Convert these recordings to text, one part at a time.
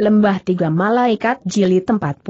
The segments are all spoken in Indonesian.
Lembah Tiga Malaikat Jilid 44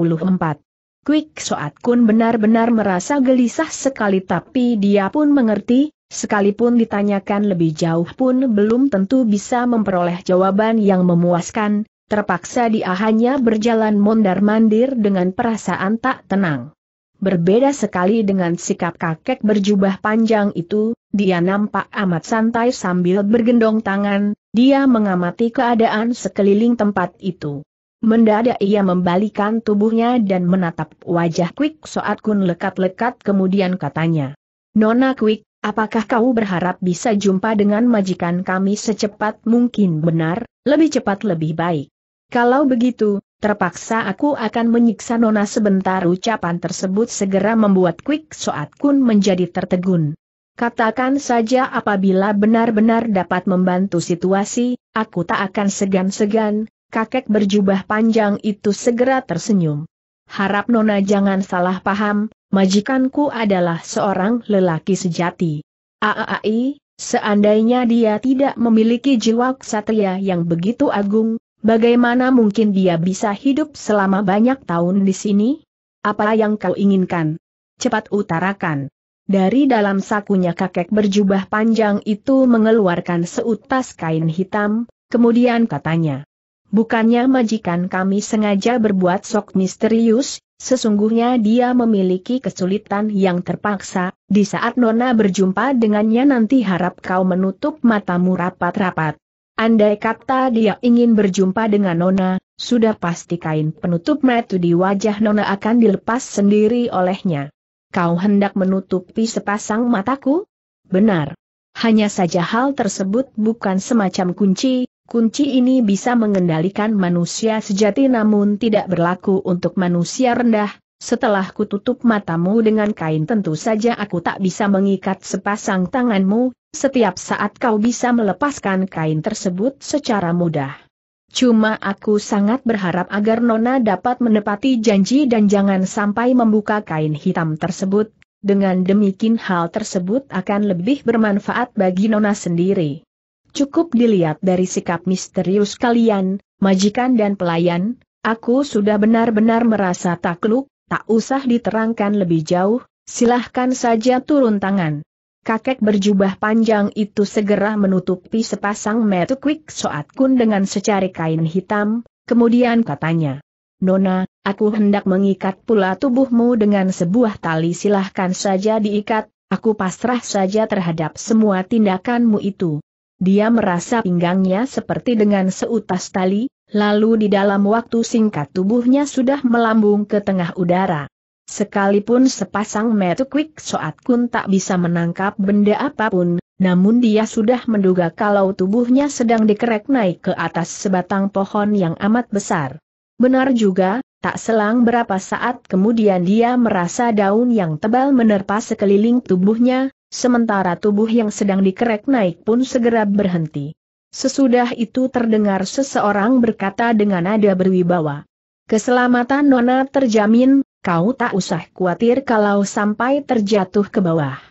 Quick Soat Kun benar-benar merasa gelisah sekali tapi dia pun mengerti, sekalipun ditanyakan lebih jauh pun belum tentu bisa memperoleh jawaban yang memuaskan, terpaksa dia hanya berjalan mondar-mandir dengan perasaan tak tenang. Berbeda sekali dengan sikap kakek berjubah panjang itu, dia nampak amat santai sambil bergendong tangan, dia mengamati keadaan sekeliling tempat itu. Mendadak ia membalikan tubuhnya dan menatap wajah Quick saat Kun lekat-lekat kemudian katanya. Nona Quick, apakah kau berharap bisa jumpa dengan majikan kami secepat mungkin benar, lebih cepat lebih baik? Kalau begitu, terpaksa aku akan menyiksa Nona sebentar ucapan tersebut segera membuat Quick saat Kun menjadi tertegun. Katakan saja apabila benar-benar dapat membantu situasi, aku tak akan segan-segan, kakek berjubah panjang itu segera tersenyum. Harap Nona jangan salah paham, majikanku adalah seorang lelaki sejati. Aai, seandainya dia tidak memiliki jiwa ksatria yang begitu agung, bagaimana mungkin dia bisa hidup selama banyak tahun di sini? Apa yang kau inginkan? Cepat utarakan. Dari dalam sakunya kakek berjubah panjang itu mengeluarkan seutas kain hitam, kemudian katanya. Bukannya majikan kami sengaja berbuat sok misterius, sesungguhnya dia memiliki kesulitan yang terpaksa, di saat Nona berjumpa dengannya nanti harap kau menutup matamu rapat-rapat. Andai kata dia ingin berjumpa dengan Nona, sudah pasti kain penutup metu di wajah Nona akan dilepas sendiri olehnya. Kau hendak menutupi sepasang mataku? Benar. Hanya saja hal tersebut bukan semacam kunci, kunci ini bisa mengendalikan manusia sejati namun tidak berlaku untuk manusia rendah, setelah kututup matamu dengan kain tentu saja aku tak bisa mengikat sepasang tanganmu, setiap saat kau bisa melepaskan kain tersebut secara mudah. Cuma aku sangat berharap agar Nona dapat menepati janji dan jangan sampai membuka kain hitam tersebut. Dengan demikian hal tersebut akan lebih bermanfaat bagi Nona sendiri. Cukup dilihat dari sikap misterius kalian, majikan dan pelayan, aku sudah benar-benar merasa takluk, tak usah diterangkan lebih jauh, silahkan saja turun tangan kakek berjubah panjang itu segera menutupi sepasang metu quick soat kun dengan secari kain hitam, kemudian katanya, Nona, aku hendak mengikat pula tubuhmu dengan sebuah tali silahkan saja diikat, aku pasrah saja terhadap semua tindakanmu itu. Dia merasa pinggangnya seperti dengan seutas tali, lalu di dalam waktu singkat tubuhnya sudah melambung ke tengah udara. Sekalipun sepasang metu quick soat kun tak bisa menangkap benda apapun, namun dia sudah menduga kalau tubuhnya sedang dikerek naik ke atas sebatang pohon yang amat besar. Benar juga, tak selang berapa saat kemudian dia merasa daun yang tebal menerpa sekeliling tubuhnya, sementara tubuh yang sedang dikerek naik pun segera berhenti. Sesudah itu terdengar seseorang berkata dengan nada berwibawa. Keselamatan Nona terjamin, kau tak usah khawatir kalau sampai terjatuh ke bawah.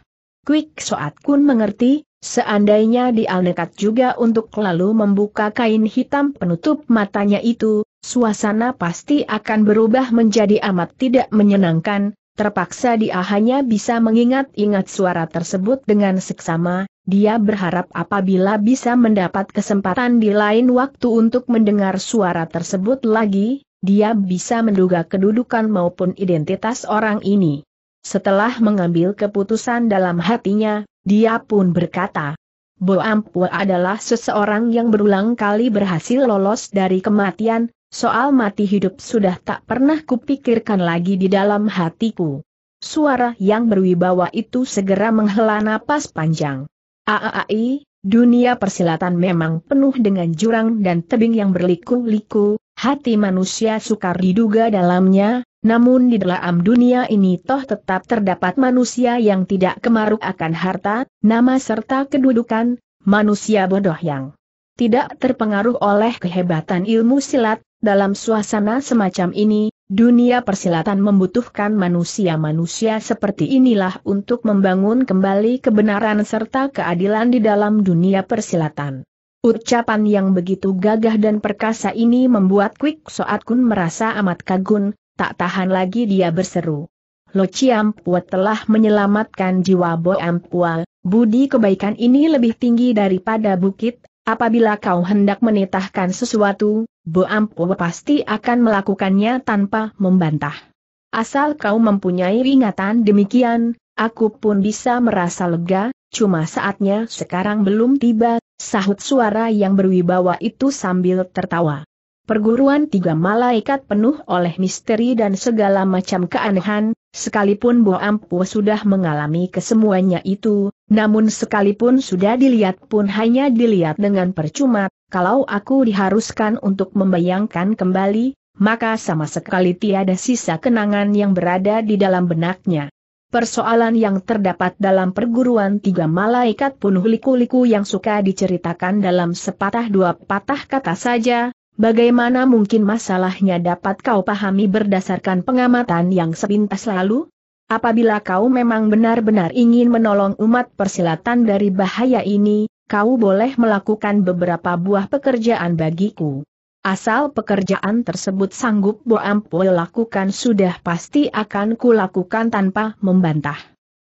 Quick Soat Kun mengerti, seandainya dia nekat juga untuk lalu membuka kain hitam penutup matanya itu, suasana pasti akan berubah menjadi amat tidak menyenangkan, terpaksa dia hanya bisa mengingat-ingat suara tersebut dengan seksama, dia berharap apabila bisa mendapat kesempatan di lain waktu untuk mendengar suara tersebut lagi, dia bisa menduga kedudukan maupun identitas orang ini. Setelah mengambil keputusan dalam hatinya, dia pun berkata, Bo Ampua adalah seseorang yang berulang kali berhasil lolos dari kematian, soal mati hidup sudah tak pernah kupikirkan lagi di dalam hatiku. Suara yang berwibawa itu segera menghela napas panjang. Aai, dunia persilatan memang penuh dengan jurang dan tebing yang berliku-liku, hati manusia sukar diduga dalamnya, namun di dalam dunia ini toh tetap terdapat manusia yang tidak kemaruk akan harta, nama serta kedudukan, manusia bodoh yang tidak terpengaruh oleh kehebatan ilmu silat, dalam suasana semacam ini, dunia persilatan membutuhkan manusia-manusia seperti inilah untuk membangun kembali kebenaran serta keadilan di dalam dunia persilatan. Ucapan yang begitu gagah dan perkasa ini membuat Quick Soat Kun merasa amat kagum, tak tahan lagi dia berseru. Lo Ciampua telah menyelamatkan jiwa Bo Ampua, budi kebaikan ini lebih tinggi daripada bukit, apabila kau hendak menitahkan sesuatu, Bo Ampua pasti akan melakukannya tanpa membantah. Asal kau mempunyai ingatan demikian, aku pun bisa merasa lega, Cuma saatnya sekarang belum tiba, sahut suara yang berwibawa itu sambil tertawa. Perguruan tiga malaikat penuh oleh misteri dan segala macam keanehan, sekalipun Bo Ampu sudah mengalami kesemuanya itu, namun sekalipun sudah dilihat pun hanya dilihat dengan percuma, kalau aku diharuskan untuk membayangkan kembali, maka sama sekali tiada sisa kenangan yang berada di dalam benaknya persoalan yang terdapat dalam perguruan tiga malaikat pun liku-liku yang suka diceritakan dalam sepatah dua patah kata saja, bagaimana mungkin masalahnya dapat kau pahami berdasarkan pengamatan yang sepintas lalu? Apabila kau memang benar-benar ingin menolong umat persilatan dari bahaya ini, kau boleh melakukan beberapa buah pekerjaan bagiku. Asal pekerjaan tersebut sanggup Bo Ampul lakukan sudah pasti akan kulakukan tanpa membantah.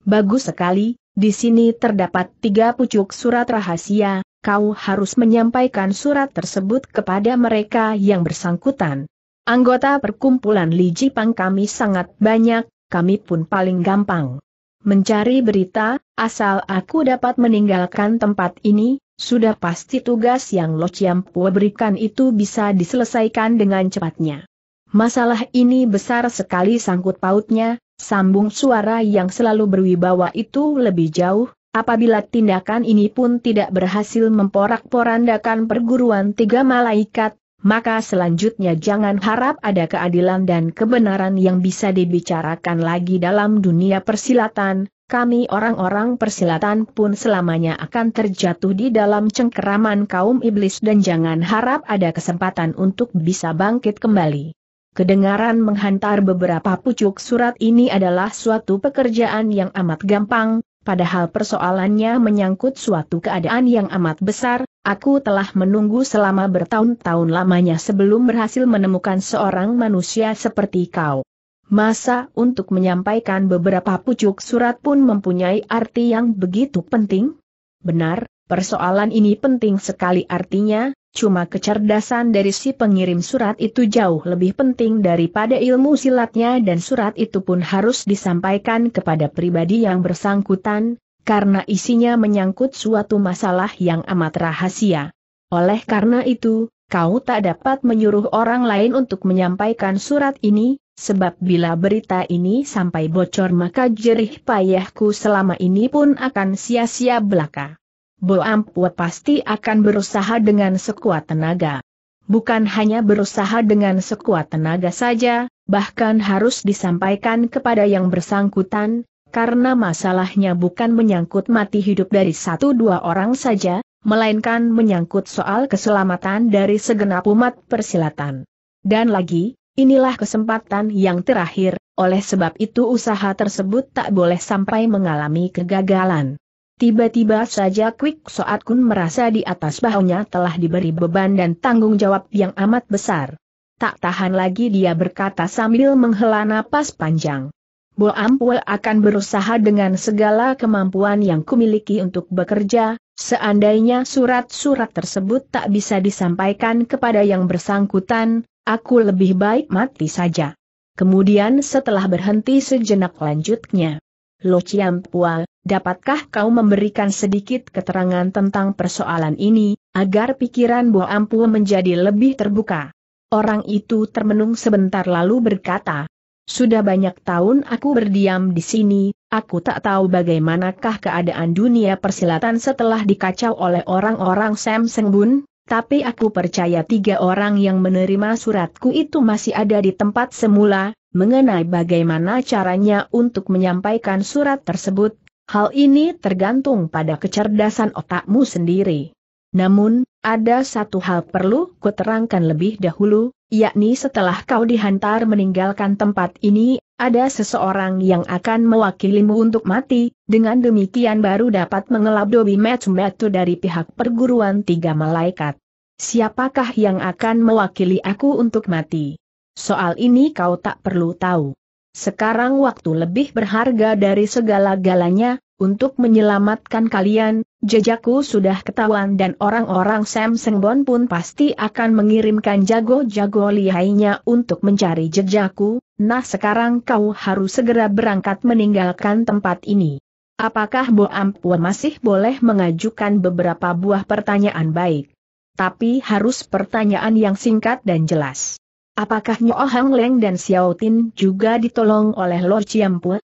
Bagus sekali, di sini terdapat tiga pucuk surat rahasia, kau harus menyampaikan surat tersebut kepada mereka yang bersangkutan. Anggota perkumpulan Li Jipang kami sangat banyak, kami pun paling gampang. Mencari berita, asal aku dapat meninggalkan tempat ini, sudah pasti tugas yang Lo Chiampo berikan itu bisa diselesaikan dengan cepatnya. Masalah ini besar sekali sangkut pautnya, sambung suara yang selalu berwibawa itu lebih jauh, apabila tindakan ini pun tidak berhasil memporak-porandakan perguruan tiga malaikat, maka selanjutnya jangan harap ada keadilan dan kebenaran yang bisa dibicarakan lagi dalam dunia persilatan, kami orang-orang persilatan pun selamanya akan terjatuh di dalam cengkeraman kaum iblis dan jangan harap ada kesempatan untuk bisa bangkit kembali. Kedengaran menghantar beberapa pucuk surat ini adalah suatu pekerjaan yang amat gampang, padahal persoalannya menyangkut suatu keadaan yang amat besar, aku telah menunggu selama bertahun-tahun lamanya sebelum berhasil menemukan seorang manusia seperti kau. Masa untuk menyampaikan beberapa pucuk surat pun mempunyai arti yang begitu penting? Benar, persoalan ini penting sekali artinya, cuma kecerdasan dari si pengirim surat itu jauh lebih penting daripada ilmu silatnya dan surat itu pun harus disampaikan kepada pribadi yang bersangkutan, karena isinya menyangkut suatu masalah yang amat rahasia. Oleh karena itu, kau tak dapat menyuruh orang lain untuk menyampaikan surat ini, Sebab bila berita ini sampai bocor maka jerih payahku selama ini pun akan sia-sia belaka. Boampua pasti akan berusaha dengan sekuat tenaga. Bukan hanya berusaha dengan sekuat tenaga saja, bahkan harus disampaikan kepada yang bersangkutan, karena masalahnya bukan menyangkut mati hidup dari satu dua orang saja, melainkan menyangkut soal keselamatan dari segenap umat persilatan. Dan lagi, Inilah kesempatan yang terakhir, oleh sebab itu usaha tersebut tak boleh sampai mengalami kegagalan. Tiba-tiba saja Quick Soat Kun merasa di atas bahunya telah diberi beban dan tanggung jawab yang amat besar. Tak tahan lagi dia berkata sambil menghela napas panjang. Bo Ampue akan berusaha dengan segala kemampuan yang kumiliki untuk bekerja, seandainya surat-surat tersebut tak bisa disampaikan kepada yang bersangkutan, Aku lebih baik mati saja. Kemudian setelah berhenti sejenak lanjutnya. Lo Pua, dapatkah kau memberikan sedikit keterangan tentang persoalan ini, agar pikiran Bo Ampu menjadi lebih terbuka? Orang itu termenung sebentar lalu berkata, Sudah banyak tahun aku berdiam di sini, aku tak tahu bagaimanakah keadaan dunia persilatan setelah dikacau oleh orang-orang Sam Sengbun, tapi aku percaya tiga orang yang menerima suratku itu masih ada di tempat semula, mengenai bagaimana caranya untuk menyampaikan surat tersebut, hal ini tergantung pada kecerdasan otakmu sendiri. Namun, ada satu hal perlu kuterangkan lebih dahulu, yakni setelah kau dihantar meninggalkan tempat ini, ada seseorang yang akan mewakilimu untuk mati, dengan demikian baru dapat mengelab dobi metu dari pihak perguruan tiga malaikat. Siapakah yang akan mewakili aku untuk mati? Soal ini kau tak perlu tahu. Sekarang waktu lebih berharga dari segala galanya, untuk menyelamatkan kalian, jejakku sudah ketahuan dan orang-orang Sam Sengbon pun pasti akan mengirimkan jago-jago lihainya untuk mencari jejakku, nah sekarang kau harus segera berangkat meninggalkan tempat ini. Apakah Bo Ampua masih boleh mengajukan beberapa buah pertanyaan baik? Tapi harus pertanyaan yang singkat dan jelas. Apakah Nyo Hang Leng dan Xiao Tin juga ditolong oleh Lord Chiampu?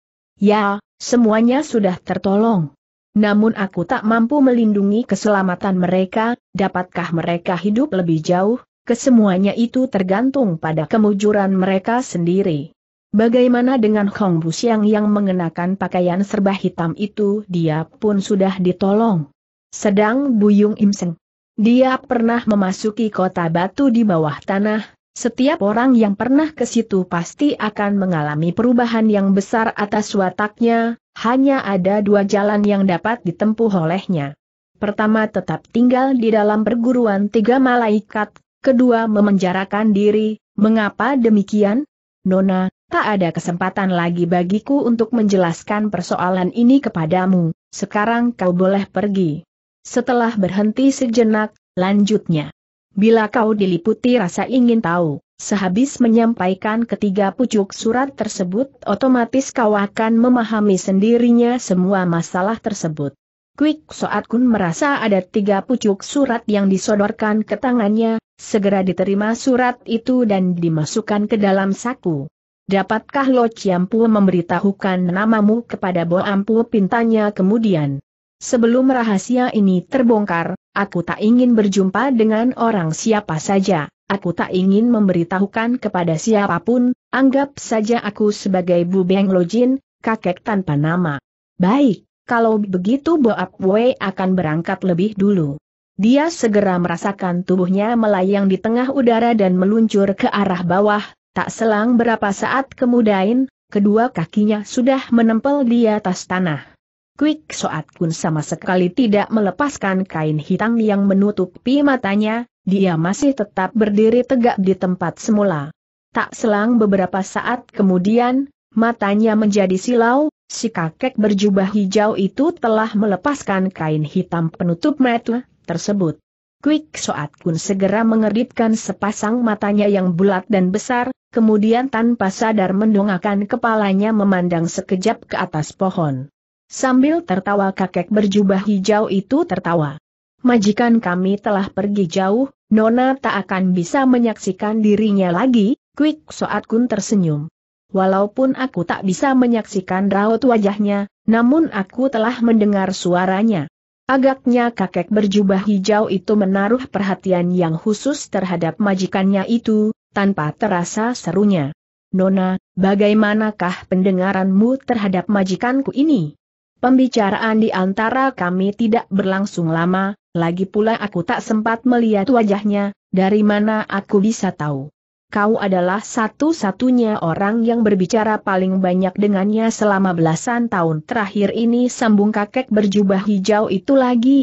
Ya, semuanya sudah tertolong. Namun aku tak mampu melindungi keselamatan mereka, dapatkah mereka hidup lebih jauh, kesemuanya itu tergantung pada kemujuran mereka sendiri. Bagaimana dengan Hong Bu Siang yang mengenakan pakaian serba hitam itu dia pun sudah ditolong. Sedang Buyung Imseng. Dia pernah memasuki kota batu di bawah tanah, setiap orang yang pernah ke situ pasti akan mengalami perubahan yang besar atas wataknya, hanya ada dua jalan yang dapat ditempuh olehnya. Pertama tetap tinggal di dalam perguruan tiga malaikat, kedua memenjarakan diri, mengapa demikian? Nona, tak ada kesempatan lagi bagiku untuk menjelaskan persoalan ini kepadamu, sekarang kau boleh pergi. Setelah berhenti sejenak, lanjutnya. Bila kau diliputi rasa ingin tahu, sehabis menyampaikan ketiga pucuk surat tersebut otomatis kau akan memahami sendirinya semua masalah tersebut. Quick Soat Kun merasa ada tiga pucuk surat yang disodorkan ke tangannya, segera diterima surat itu dan dimasukkan ke dalam saku. Dapatkah Lo Chiampu memberitahukan namamu kepada Bo Ampu pintanya kemudian? Sebelum rahasia ini terbongkar, aku tak ingin berjumpa dengan orang siapa saja, aku tak ingin memberitahukan kepada siapapun, anggap saja aku sebagai Bu Beng Lojin, kakek tanpa nama. Baik, kalau begitu Boab Wei akan berangkat lebih dulu. Dia segera merasakan tubuhnya melayang di tengah udara dan meluncur ke arah bawah, tak selang berapa saat kemudian, kedua kakinya sudah menempel di atas tanah. Quick Soat Kun sama sekali tidak melepaskan kain hitam yang menutupi matanya, dia masih tetap berdiri tegak di tempat semula. Tak selang beberapa saat kemudian, matanya menjadi silau, si kakek berjubah hijau itu telah melepaskan kain hitam penutup mata tersebut. Quick Soat Kun segera mengeritkan sepasang matanya yang bulat dan besar, kemudian tanpa sadar mendongakkan kepalanya memandang sekejap ke atas pohon. Sambil tertawa kakek berjubah hijau itu tertawa. Majikan kami telah pergi jauh, Nona tak akan bisa menyaksikan dirinya lagi, Quick Soat Kun tersenyum. Walaupun aku tak bisa menyaksikan raut wajahnya, namun aku telah mendengar suaranya. Agaknya kakek berjubah hijau itu menaruh perhatian yang khusus terhadap majikannya itu, tanpa terasa serunya. Nona, bagaimanakah pendengaranmu terhadap majikanku ini? Pembicaraan di antara kami tidak berlangsung lama, lagi pula aku tak sempat melihat wajahnya, dari mana aku bisa tahu. Kau adalah satu-satunya orang yang berbicara paling banyak dengannya selama belasan tahun terakhir ini sambung kakek berjubah hijau itu lagi.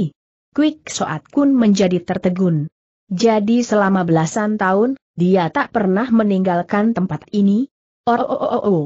Quick Soat Kun menjadi tertegun. Jadi selama belasan tahun, dia tak pernah meninggalkan tempat ini? Oh, oh, oh, oh, oh.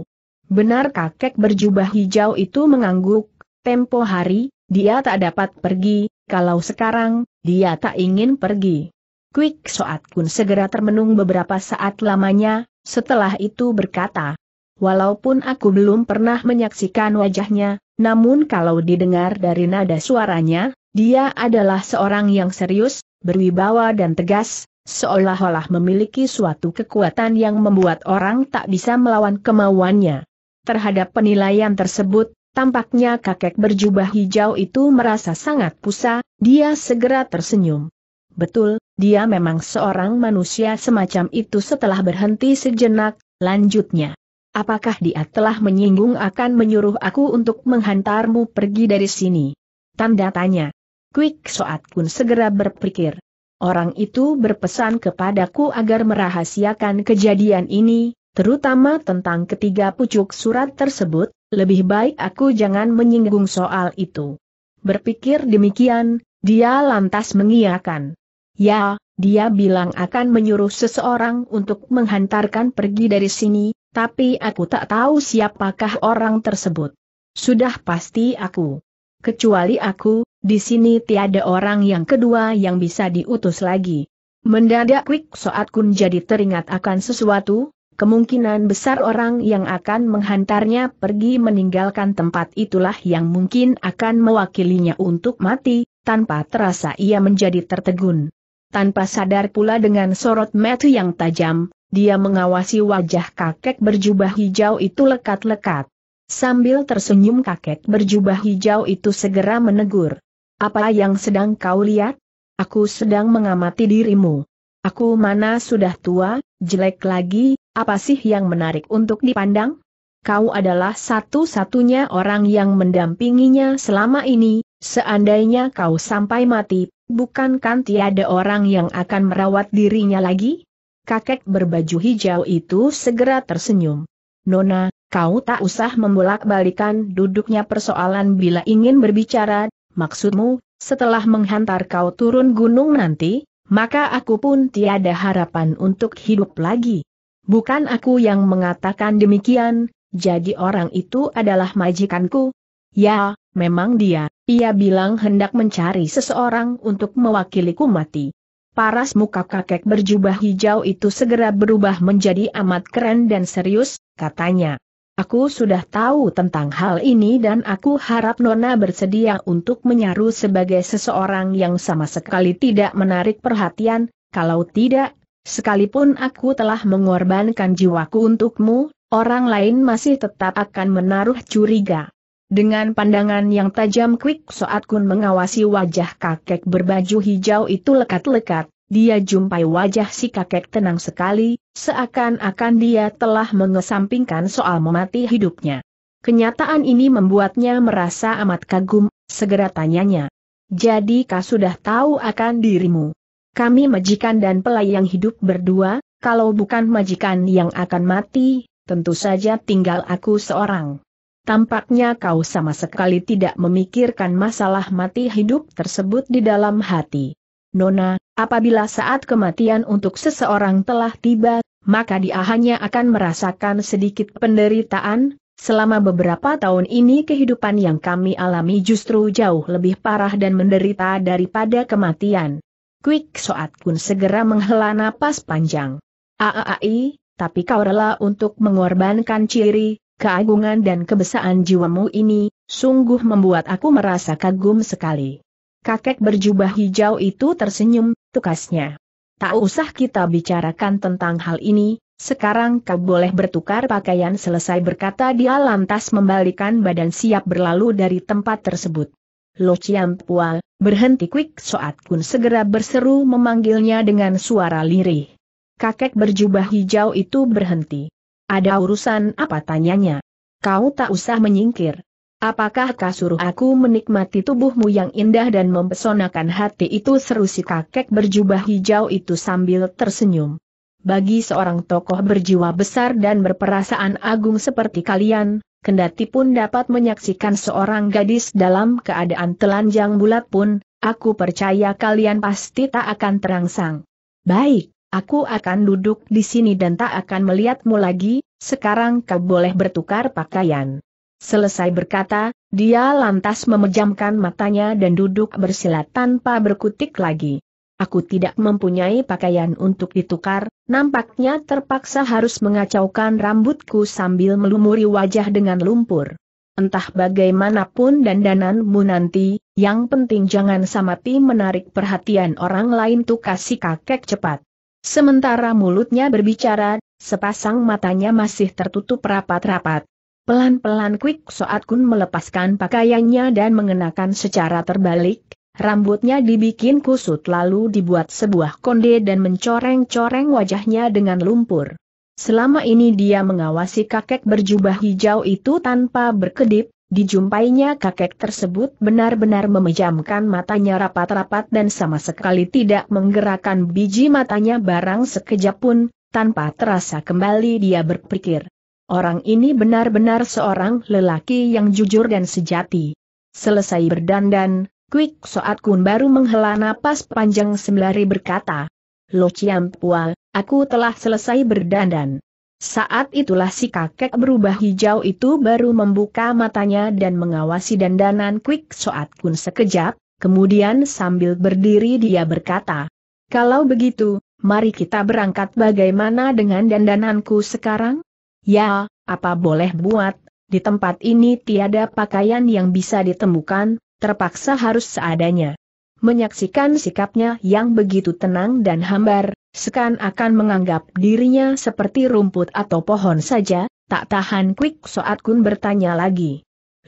Benar kakek berjubah hijau itu mengangguk, Tempo hari, dia tak dapat pergi, kalau sekarang, dia tak ingin pergi. Quick Soat Kun segera termenung beberapa saat lamanya, setelah itu berkata, Walaupun aku belum pernah menyaksikan wajahnya, namun kalau didengar dari nada suaranya, dia adalah seorang yang serius, berwibawa dan tegas, seolah-olah memiliki suatu kekuatan yang membuat orang tak bisa melawan kemauannya. Terhadap penilaian tersebut, Tampaknya kakek berjubah hijau itu merasa sangat pusa, dia segera tersenyum. Betul, dia memang seorang manusia semacam itu setelah berhenti sejenak, lanjutnya. Apakah dia telah menyinggung akan menyuruh aku untuk menghantarmu pergi dari sini? Tanda tanya. Quick Soat pun segera berpikir. Orang itu berpesan kepadaku agar merahasiakan kejadian ini, terutama tentang ketiga pucuk surat tersebut, lebih baik aku jangan menyinggung soal itu. Berpikir demikian, dia lantas mengiakan. Ya, dia bilang akan menyuruh seseorang untuk menghantarkan pergi dari sini, tapi aku tak tahu siapakah orang tersebut. Sudah pasti aku. Kecuali aku, di sini tiada orang yang kedua yang bisa diutus lagi. Mendadak Rick saat Kun jadi teringat akan sesuatu, kemungkinan besar orang yang akan menghantarnya pergi meninggalkan tempat itulah yang mungkin akan mewakilinya untuk mati, tanpa terasa ia menjadi tertegun. Tanpa sadar pula dengan sorot mata yang tajam, dia mengawasi wajah kakek berjubah hijau itu lekat-lekat. Sambil tersenyum kakek berjubah hijau itu segera menegur. Apa yang sedang kau lihat? Aku sedang mengamati dirimu. Aku mana sudah tua, jelek lagi, apa sih yang menarik untuk dipandang? Kau adalah satu-satunya orang yang mendampinginya selama ini, seandainya kau sampai mati, bukankan tiada orang yang akan merawat dirinya lagi? Kakek berbaju hijau itu segera tersenyum. Nona, kau tak usah membolak-balikan duduknya persoalan bila ingin berbicara, maksudmu, setelah menghantar kau turun gunung nanti, maka aku pun tiada harapan untuk hidup lagi. Bukan aku yang mengatakan demikian, jadi orang itu adalah majikanku. Ya, memang dia, ia bilang hendak mencari seseorang untuk mewakiliku mati. Paras muka kakek berjubah hijau itu segera berubah menjadi amat keren dan serius, katanya. Aku sudah tahu tentang hal ini dan aku harap Nona bersedia untuk menyaru sebagai seseorang yang sama sekali tidak menarik perhatian, kalau tidak, sekalipun aku telah mengorbankan jiwaku untukmu, orang lain masih tetap akan menaruh curiga. Dengan pandangan yang tajam Quick Soat Kun mengawasi wajah kakek berbaju hijau itu lekat-lekat, dia jumpai wajah si kakek tenang sekali, seakan-akan dia telah mengesampingkan soal memati hidupnya. Kenyataan ini membuatnya merasa amat kagum, segera tanyanya. Jadi kau sudah tahu akan dirimu. Kami majikan dan pelayang hidup berdua, kalau bukan majikan yang akan mati, tentu saja tinggal aku seorang. Tampaknya kau sama sekali tidak memikirkan masalah mati hidup tersebut di dalam hati. Nona, Apabila saat kematian untuk seseorang telah tiba, maka dia hanya akan merasakan sedikit penderitaan, selama beberapa tahun ini kehidupan yang kami alami justru jauh lebih parah dan menderita daripada kematian. Quick Soat pun segera menghela napas panjang. Aai, tapi kau rela untuk mengorbankan ciri, keagungan dan kebesaran jiwamu ini, sungguh membuat aku merasa kagum sekali. Kakek berjubah hijau itu tersenyum, tukasnya. Tak usah kita bicarakan tentang hal ini, sekarang kau boleh bertukar pakaian selesai berkata dia lantas membalikan badan siap berlalu dari tempat tersebut. Lo Chiam Pual, berhenti Quick Soat Kun segera berseru memanggilnya dengan suara lirih. Kakek berjubah hijau itu berhenti. Ada urusan apa tanyanya? Kau tak usah menyingkir. Apakah kau suruh aku menikmati tubuhmu yang indah dan mempesonakan hati itu seru si kakek berjubah hijau itu sambil tersenyum. Bagi seorang tokoh berjiwa besar dan berperasaan agung seperti kalian, kendati pun dapat menyaksikan seorang gadis dalam keadaan telanjang bulat pun, aku percaya kalian pasti tak akan terangsang. Baik, aku akan duduk di sini dan tak akan melihatmu lagi, sekarang kau boleh bertukar pakaian. Selesai berkata, dia lantas memejamkan matanya dan duduk bersila tanpa berkutik lagi. Aku tidak mempunyai pakaian untuk ditukar, nampaknya terpaksa harus mengacaukan rambutku sambil melumuri wajah dengan lumpur. Entah bagaimanapun dandananmu nanti, yang penting jangan samati menarik perhatian orang lain tuh kasih kakek cepat. Sementara mulutnya berbicara, sepasang matanya masih tertutup rapat-rapat, Pelan-pelan Quick Soat Kun melepaskan pakaiannya dan mengenakan secara terbalik, rambutnya dibikin kusut lalu dibuat sebuah konde dan mencoreng-coreng wajahnya dengan lumpur. Selama ini dia mengawasi kakek berjubah hijau itu tanpa berkedip, Dijumpainya kakek tersebut benar-benar memejamkan matanya rapat-rapat dan sama sekali tidak menggerakkan biji matanya barang sekejap pun, tanpa terasa kembali dia berpikir. Orang ini benar-benar seorang lelaki yang jujur dan sejati. Selesai berdandan, Quick Soat Kun baru menghela napas panjang sembari berkata, Lo Chiam Pua, aku telah selesai berdandan. Saat itulah si kakek berubah hijau itu baru membuka matanya dan mengawasi dandanan Quick Soat Kun sekejap, kemudian sambil berdiri dia berkata, Kalau begitu, mari kita berangkat bagaimana dengan dandananku sekarang? Ya, apa boleh buat, di tempat ini tiada pakaian yang bisa ditemukan, terpaksa harus seadanya. Menyaksikan sikapnya yang begitu tenang dan hambar, Sekan akan menganggap dirinya seperti rumput atau pohon saja, tak tahan quick Soat Kun bertanya lagi.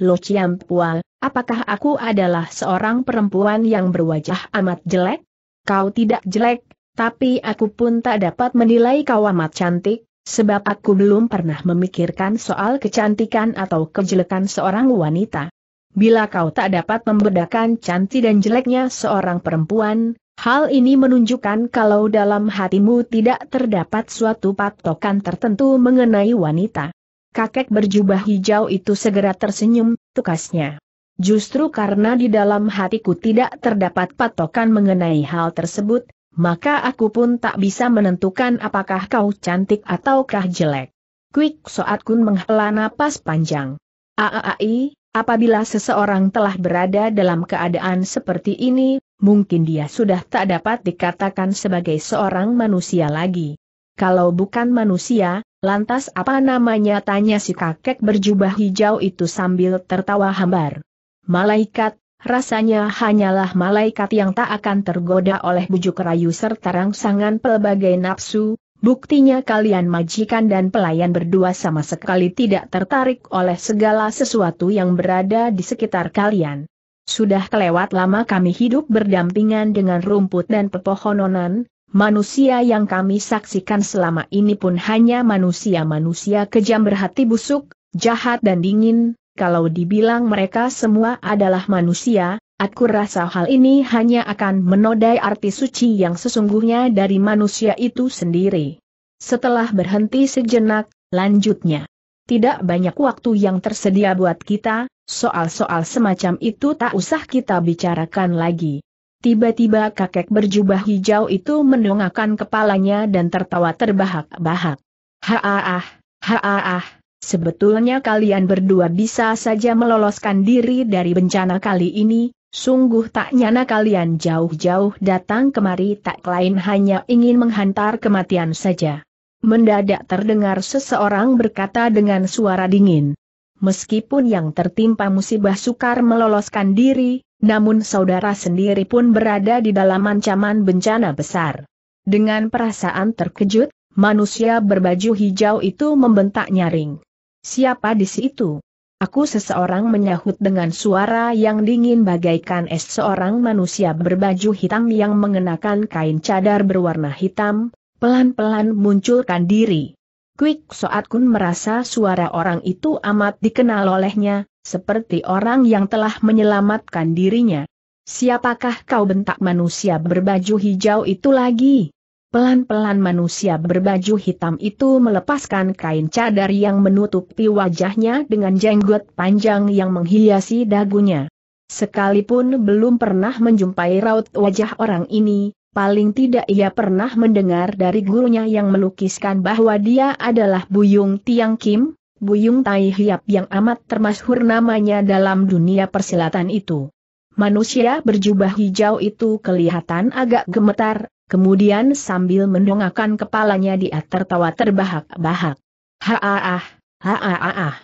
Lo Chiam Pua, apakah aku adalah seorang perempuan yang berwajah amat jelek? Kau tidak jelek, tapi aku pun tak dapat menilai kau amat cantik, Sebab aku belum pernah memikirkan soal kecantikan atau kejelekan seorang wanita. Bila kau tak dapat membedakan cantik dan jeleknya seorang perempuan, hal ini menunjukkan kalau dalam hatimu tidak terdapat suatu patokan tertentu mengenai wanita. Kakek berjubah hijau itu segera tersenyum, tukasnya. Justru karena di dalam hatiku tidak terdapat patokan mengenai hal tersebut, maka aku pun tak bisa menentukan apakah kau cantik ataukah jelek. Quick Soat Kun menghela napas panjang. Aai, apabila seseorang telah berada dalam keadaan seperti ini, mungkin dia sudah tak dapat dikatakan sebagai seorang manusia lagi. Kalau bukan manusia, lantas apa namanya tanya si kakek berjubah hijau itu sambil tertawa hambar. Malaikat, rasanya hanyalah malaikat yang tak akan tergoda oleh bujuk rayu serta rangsangan pelbagai nafsu, Buktinya kalian majikan dan pelayan berdua sama sekali tidak tertarik oleh segala sesuatu yang berada di sekitar kalian. Sudah kelewat lama kami hidup berdampingan dengan rumput dan pepohonan, manusia yang kami saksikan selama ini pun hanya manusia-manusia kejam berhati busuk, jahat dan dingin, kalau dibilang mereka semua adalah manusia, aku rasa hal ini hanya akan menodai arti suci yang sesungguhnya dari manusia itu sendiri. Setelah berhenti sejenak, lanjutnya. Tidak banyak waktu yang tersedia buat kita, soal-soal semacam itu tak usah kita bicarakan lagi. Tiba-tiba kakek berjubah hijau itu mendongakkan kepalanya dan tertawa terbahak-bahak. Haaah, haaah, Sebetulnya kalian berdua bisa saja meloloskan diri dari bencana kali ini, sungguh tak nyana kalian jauh-jauh datang kemari tak lain hanya ingin menghantar kematian saja. Mendadak terdengar seseorang berkata dengan suara dingin. Meskipun yang tertimpa musibah sukar meloloskan diri, namun saudara sendiri pun berada di dalam ancaman bencana besar. Dengan perasaan terkejut, manusia berbaju hijau itu membentak nyaring. Siapa di situ? Aku seseorang menyahut dengan suara yang dingin bagaikan es seorang manusia berbaju hitam yang mengenakan kain cadar berwarna hitam, pelan-pelan munculkan diri. Quick Soat Kun merasa suara orang itu amat dikenal olehnya, seperti orang yang telah menyelamatkan dirinya. Siapakah kau bentak manusia berbaju hijau itu lagi? Pelan-pelan manusia berbaju hitam itu melepaskan kain cadar yang menutupi wajahnya dengan jenggot panjang yang menghiasi dagunya. Sekalipun belum pernah menjumpai raut wajah orang ini, paling tidak ia pernah mendengar dari gurunya yang melukiskan bahwa dia adalah Buyung Tiang Kim, Buyung Tai Hiap yang amat termasyhur namanya dalam dunia persilatan itu. Manusia berjubah hijau itu kelihatan agak gemetar, Kemudian sambil mendongakkan kepalanya dia tertawa terbahak-bahak. Haaah, haaah.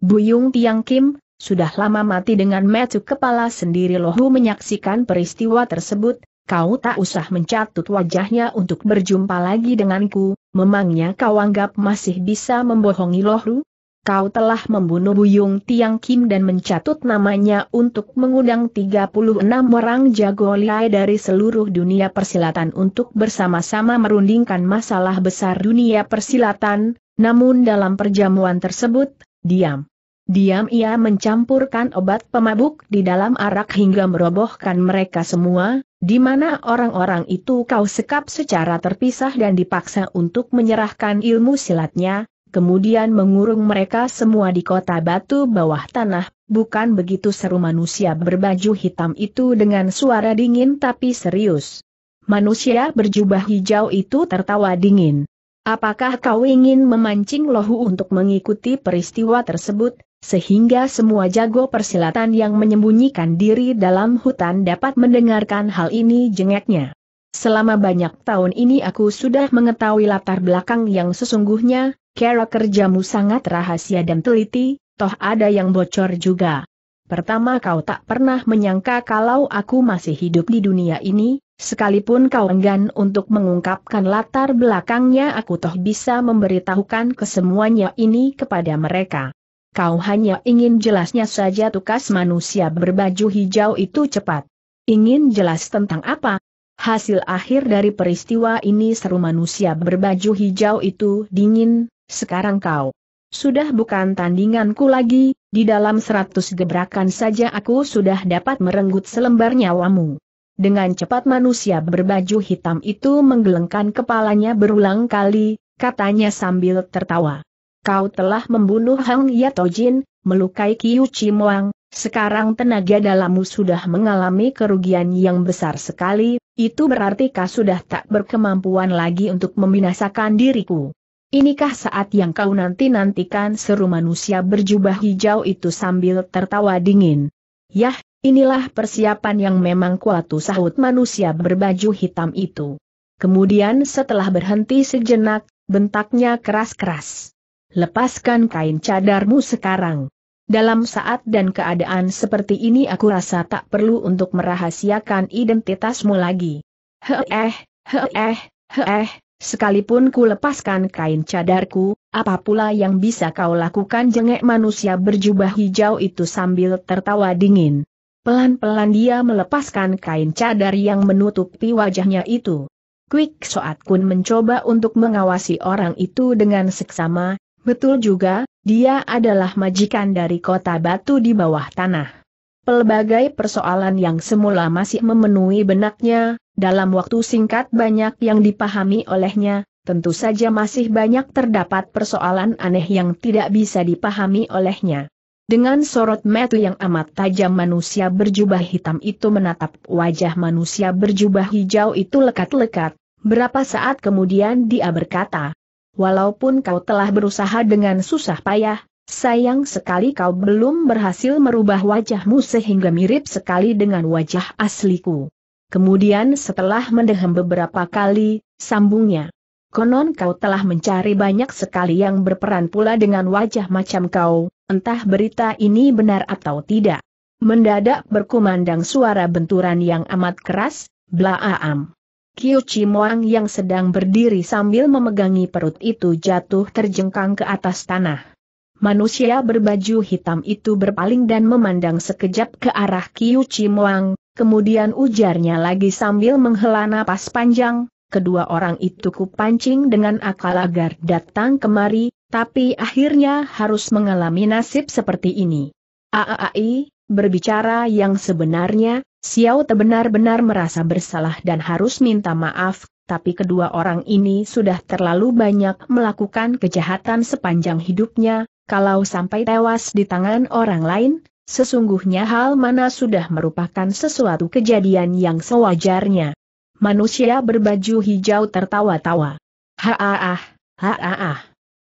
Buyung Tiang Kim, sudah lama mati dengan metu kepala sendiri lohu menyaksikan peristiwa tersebut, kau tak usah mencatut wajahnya untuk berjumpa lagi denganku, memangnya kau anggap masih bisa membohongi lohu? kau telah membunuh Buyung Tiang Kim dan mencatut namanya untuk mengundang 36 orang jago liai dari seluruh dunia persilatan untuk bersama-sama merundingkan masalah besar dunia persilatan, namun dalam perjamuan tersebut, diam. Diam ia mencampurkan obat pemabuk di dalam arak hingga merobohkan mereka semua, di mana orang-orang itu kau sekap secara terpisah dan dipaksa untuk menyerahkan ilmu silatnya, kemudian mengurung mereka semua di kota batu bawah tanah, bukan begitu seru manusia berbaju hitam itu dengan suara dingin tapi serius. Manusia berjubah hijau itu tertawa dingin. Apakah kau ingin memancing lohu untuk mengikuti peristiwa tersebut, sehingga semua jago persilatan yang menyembunyikan diri dalam hutan dapat mendengarkan hal ini jengeknya? Selama banyak tahun ini aku sudah mengetahui latar belakang yang sesungguhnya, kera kerjamu sangat rahasia dan teliti, toh ada yang bocor juga. Pertama kau tak pernah menyangka kalau aku masih hidup di dunia ini, sekalipun kau enggan untuk mengungkapkan latar belakangnya aku toh bisa memberitahukan kesemuanya ini kepada mereka. Kau hanya ingin jelasnya saja tukas manusia berbaju hijau itu cepat. Ingin jelas tentang apa? Hasil akhir dari peristiwa ini seru manusia berbaju hijau itu dingin, sekarang kau. Sudah bukan tandinganku lagi, di dalam seratus gebrakan saja aku sudah dapat merenggut selembar nyawamu. Dengan cepat manusia berbaju hitam itu menggelengkan kepalanya berulang kali, katanya sambil tertawa. Kau telah membunuh Hang Yatojin, melukai Kiyu Chimwang. sekarang tenaga dalammu sudah mengalami kerugian yang besar sekali, itu berarti kau sudah tak berkemampuan lagi untuk membinasakan diriku. Inikah saat yang kau nanti-nantikan seru manusia berjubah hijau itu sambil tertawa dingin. Yah, inilah persiapan yang memang kuatu sahut manusia berbaju hitam itu. Kemudian setelah berhenti sejenak, bentaknya keras-keras. Lepaskan kain cadarmu sekarang. Dalam saat dan keadaan seperti ini aku rasa tak perlu untuk merahasiakan identitasmu lagi. Heeh, heeh, heeh, sekalipun ku lepaskan kain cadarku, apa pula yang bisa kau lakukan jengek manusia berjubah hijau itu sambil tertawa dingin. Pelan-pelan dia melepaskan kain cadar yang menutupi wajahnya itu. Quick Soat Kun mencoba untuk mengawasi orang itu dengan seksama, Betul juga, dia adalah majikan dari kota batu di bawah tanah. Pelbagai persoalan yang semula masih memenuhi benaknya, dalam waktu singkat banyak yang dipahami olehnya, tentu saja masih banyak terdapat persoalan aneh yang tidak bisa dipahami olehnya. Dengan sorot mata yang amat tajam manusia berjubah hitam itu menatap wajah manusia berjubah hijau itu lekat-lekat, berapa saat kemudian dia berkata, walaupun kau telah berusaha dengan susah payah, sayang sekali kau belum berhasil merubah wajahmu sehingga mirip sekali dengan wajah asliku. Kemudian setelah mendehem beberapa kali, sambungnya. Konon kau telah mencari banyak sekali yang berperan pula dengan wajah macam kau, entah berita ini benar atau tidak. Mendadak berkumandang suara benturan yang amat keras, Blaam. Kiu Chimoang yang sedang berdiri sambil memegangi perut itu jatuh terjengkang ke atas tanah. Manusia berbaju hitam itu berpaling dan memandang sekejap ke arah Kiu Chimoang, kemudian ujarnya lagi sambil menghela napas panjang, kedua orang itu kupancing dengan akal agar datang kemari, tapi akhirnya harus mengalami nasib seperti ini. Aaai, Berbicara yang sebenarnya, Xiao Te benar-benar merasa bersalah dan harus minta maaf, tapi kedua orang ini sudah terlalu banyak melakukan kejahatan sepanjang hidupnya, kalau sampai tewas di tangan orang lain, sesungguhnya hal mana sudah merupakan sesuatu kejadian yang sewajarnya. Manusia berbaju hijau tertawa-tawa. Haah, haah.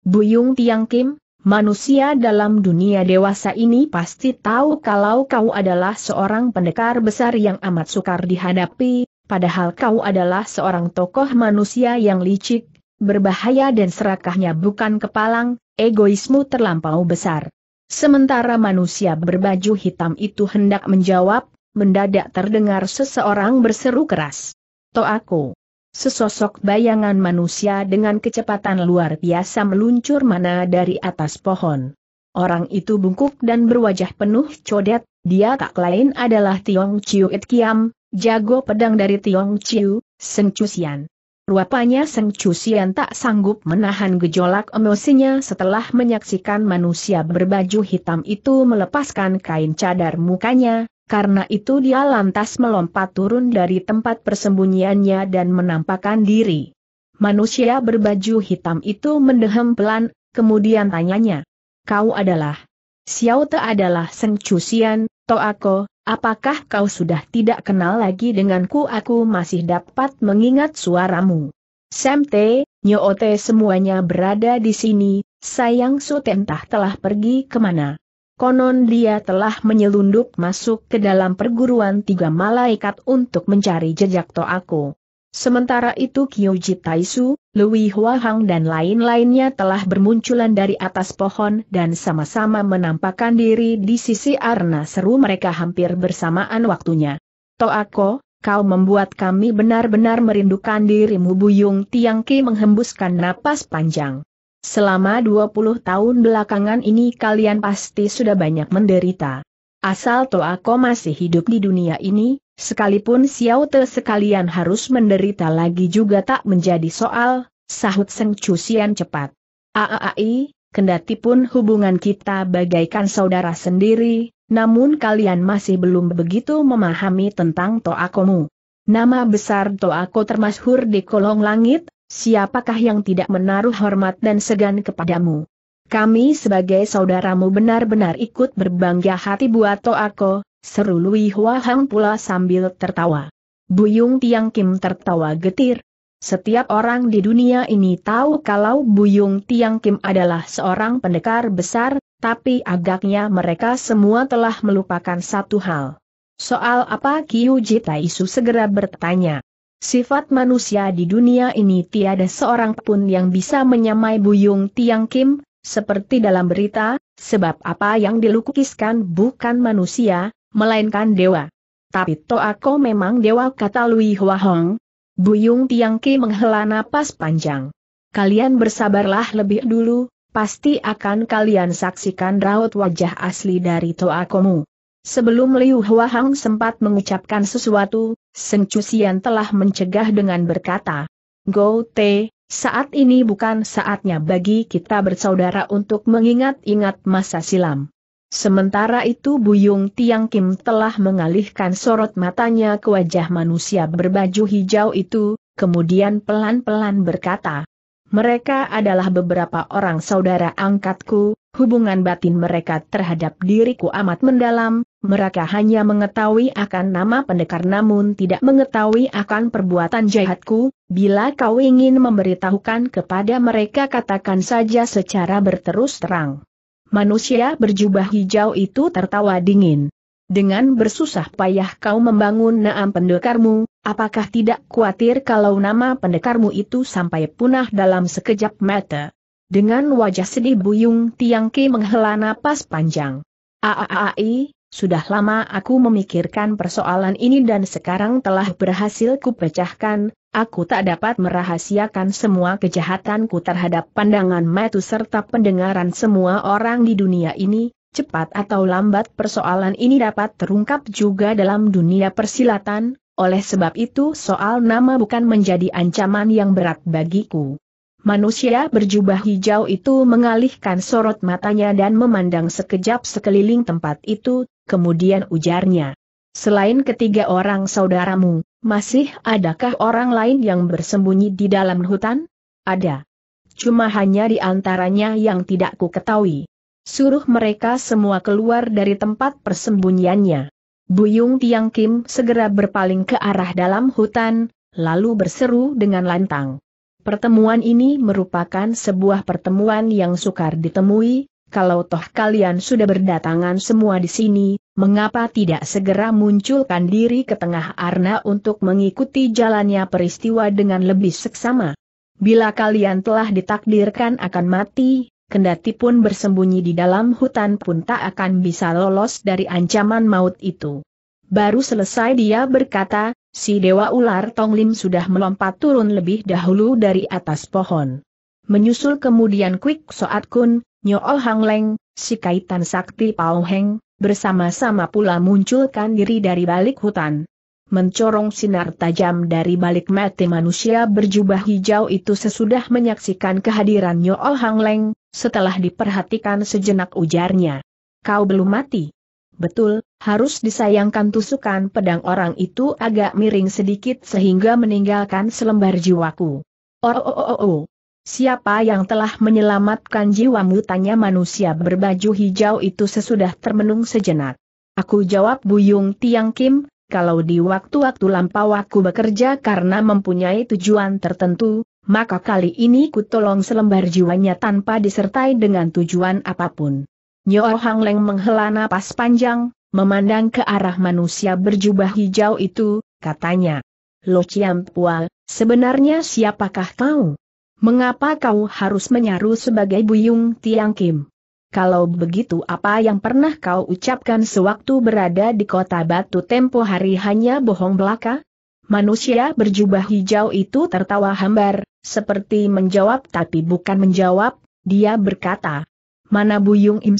Buyung Tiang Kim, Manusia dalam dunia dewasa ini pasti tahu kalau kau adalah seorang pendekar besar yang amat sukar dihadapi, padahal kau adalah seorang tokoh manusia yang licik, berbahaya dan serakahnya bukan kepalang, egoismu terlampau besar. Sementara manusia berbaju hitam itu hendak menjawab, mendadak terdengar seseorang berseru keras. aku sesosok bayangan manusia dengan kecepatan luar biasa meluncur mana dari atas pohon. Orang itu bungkuk dan berwajah penuh codet, dia tak lain adalah Tiong Chiu It Kiam, jago pedang dari Tiong Chiu, Seng Chusian. Rupanya Seng Cusian tak sanggup menahan gejolak emosinya setelah menyaksikan manusia berbaju hitam itu melepaskan kain cadar mukanya, karena itu dia lantas melompat turun dari tempat persembunyiannya dan menampakkan diri. Manusia berbaju hitam itu mendehem pelan, kemudian tanyanya, Kau adalah? Xiao Te adalah Seng Cusian, Toako, Apakah kau sudah tidak kenal lagi denganku aku masih dapat mengingat suaramu. Semte, Nyoote semuanya berada di sini, sayang Sutentah telah pergi kemana. Konon dia telah menyelundup masuk ke dalam perguruan tiga malaikat untuk mencari jejak aku. Sementara itu Kyoji Taisu, Lui Huahang dan lain-lainnya telah bermunculan dari atas pohon dan sama-sama menampakkan diri di sisi Arna seru mereka hampir bersamaan waktunya. Toako, kau membuat kami benar-benar merindukan dirimu Buyung Tiangki menghembuskan napas panjang. Selama 20 tahun belakangan ini kalian pasti sudah banyak menderita. Asal Toako masih hidup di dunia ini, Sekalipun Xiao Te sekalian harus menderita lagi juga tak menjadi soal, sahut Seng Cusian cepat. Aai, kendati pun hubungan kita bagaikan saudara sendiri, namun kalian masih belum begitu memahami tentang Toakomu. Nama besar Toako termasyhur di kolong langit, siapakah yang tidak menaruh hormat dan segan kepadamu? Kami sebagai saudaramu benar-benar ikut berbangga hati buat Toako, Seru Lui Hua Hang pula sambil tertawa. Buyung Tiang Kim tertawa getir. Setiap orang di dunia ini tahu kalau Buyung Tiang Kim adalah seorang pendekar besar, tapi agaknya mereka semua telah melupakan satu hal. Soal apa Kiu Isu segera bertanya. Sifat manusia di dunia ini tiada seorang pun yang bisa menyamai Buyung Tiang Kim, seperti dalam berita, sebab apa yang dilukiskan bukan manusia, melainkan dewa. Tapi Toako memang dewa kata Lui Hua Hong. Buyung Tiang Ki menghela napas panjang. Kalian bersabarlah lebih dulu, pasti akan kalian saksikan raut wajah asli dari Toakomu. Sebelum Liu Hua Hang sempat mengucapkan sesuatu, Seng Chusian telah mencegah dengan berkata, Go Te, saat ini bukan saatnya bagi kita bersaudara untuk mengingat-ingat masa silam. Sementara itu Buyung Tiang Kim telah mengalihkan sorot matanya ke wajah manusia berbaju hijau itu, kemudian pelan-pelan berkata, mereka adalah beberapa orang saudara angkatku, hubungan batin mereka terhadap diriku amat mendalam, mereka hanya mengetahui akan nama pendekar namun tidak mengetahui akan perbuatan jahatku, bila kau ingin memberitahukan kepada mereka katakan saja secara berterus terang manusia berjubah hijau itu tertawa dingin. Dengan bersusah payah kau membangun naam pendekarmu, apakah tidak khawatir kalau nama pendekarmu itu sampai punah dalam sekejap mata? Dengan wajah sedih Buyung Tiang Ki menghela napas panjang. Aaai, sudah lama aku memikirkan persoalan ini dan sekarang telah berhasil kupecahkan, aku tak dapat merahasiakan semua kejahatanku terhadap pandangan metu serta pendengaran semua orang di dunia ini, cepat atau lambat persoalan ini dapat terungkap juga dalam dunia persilatan, oleh sebab itu soal nama bukan menjadi ancaman yang berat bagiku. Manusia berjubah hijau itu mengalihkan sorot matanya dan memandang sekejap sekeliling tempat itu, kemudian ujarnya. Selain ketiga orang saudaramu, masih adakah orang lain yang bersembunyi di dalam hutan? Ada. Cuma hanya di antaranya yang tidak ku ketahui. Suruh mereka semua keluar dari tempat persembunyiannya. Buyung Tiang Kim segera berpaling ke arah dalam hutan, lalu berseru dengan lantang. Pertemuan ini merupakan sebuah pertemuan yang sukar ditemui, kalau toh kalian sudah berdatangan semua di sini, mengapa tidak segera munculkan diri ke tengah arna untuk mengikuti jalannya peristiwa dengan lebih seksama? Bila kalian telah ditakdirkan akan mati, kendati pun bersembunyi di dalam hutan pun tak akan bisa lolos dari ancaman maut itu. Baru selesai dia berkata, si Dewa Ular Tonglim sudah melompat turun lebih dahulu dari atas pohon. Menyusul kemudian Quick Soat Kun, Nyool oh Hang Leng, si kaitan sakti Pao Heng, bersama-sama pula munculkan diri dari balik hutan. Mencorong sinar tajam dari balik mati manusia berjubah hijau itu sesudah menyaksikan kehadiran Nyool oh Hang Leng, setelah diperhatikan sejenak ujarnya. Kau belum mati. Betul, harus disayangkan tusukan pedang orang itu agak miring sedikit sehingga meninggalkan selembar jiwaku. Oh, oh, oh, oh, oh. Siapa yang telah menyelamatkan jiwamu tanya manusia berbaju hijau itu sesudah termenung sejenak. Aku jawab Buyung Tiang Kim, kalau di waktu-waktu lampau aku bekerja karena mempunyai tujuan tertentu, maka kali ini ku tolong selembar jiwanya tanpa disertai dengan tujuan apapun. Nyo Hang Leng menghela napas panjang, memandang ke arah manusia berjubah hijau itu, katanya. Lo Chiam Pua, sebenarnya siapakah kau? Mengapa kau harus menyaru sebagai Buyung Tiang Kim? Kalau begitu apa yang pernah kau ucapkan sewaktu berada di kota batu tempo hari hanya bohong belaka? Manusia berjubah hijau itu tertawa hambar, seperti menjawab tapi bukan menjawab, dia berkata. Mana Buyung Im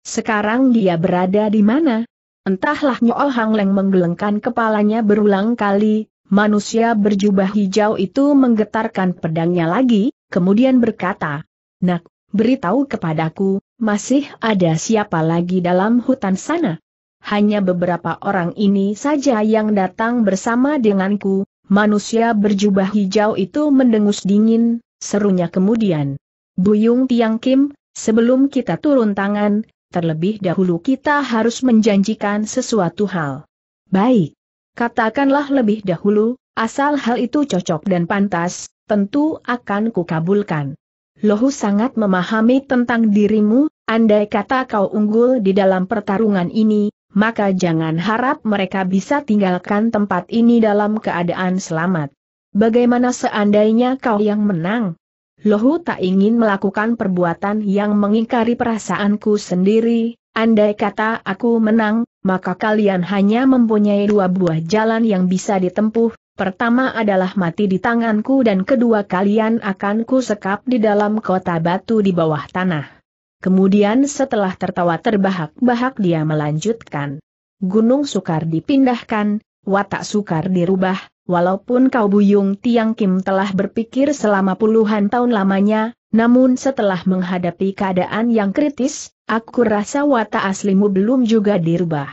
Sekarang dia berada di mana? Entahlah Nyo Hang Leng menggelengkan kepalanya berulang kali, Manusia berjubah hijau itu menggetarkan pedangnya lagi, kemudian berkata, Nak, beritahu kepadaku, masih ada siapa lagi dalam hutan sana? Hanya beberapa orang ini saja yang datang bersama denganku, manusia berjubah hijau itu mendengus dingin, serunya kemudian. Buyung Tiang Kim, sebelum kita turun tangan, terlebih dahulu kita harus menjanjikan sesuatu hal. Baik katakanlah lebih dahulu, asal hal itu cocok dan pantas, tentu akan kukabulkan. Lohu sangat memahami tentang dirimu, andai kata kau unggul di dalam pertarungan ini, maka jangan harap mereka bisa tinggalkan tempat ini dalam keadaan selamat. Bagaimana seandainya kau yang menang? Lohu tak ingin melakukan perbuatan yang mengingkari perasaanku sendiri, Andai kata aku menang, maka kalian hanya mempunyai dua buah jalan yang bisa ditempuh, pertama adalah mati di tanganku dan kedua kalian akan kusekap di dalam kota batu di bawah tanah. Kemudian setelah tertawa terbahak-bahak dia melanjutkan. Gunung sukar dipindahkan, watak sukar dirubah, Walaupun Kau Buyung Tiang Kim telah berpikir selama puluhan tahun lamanya, namun setelah menghadapi keadaan yang kritis, aku rasa watak aslimu belum juga dirubah.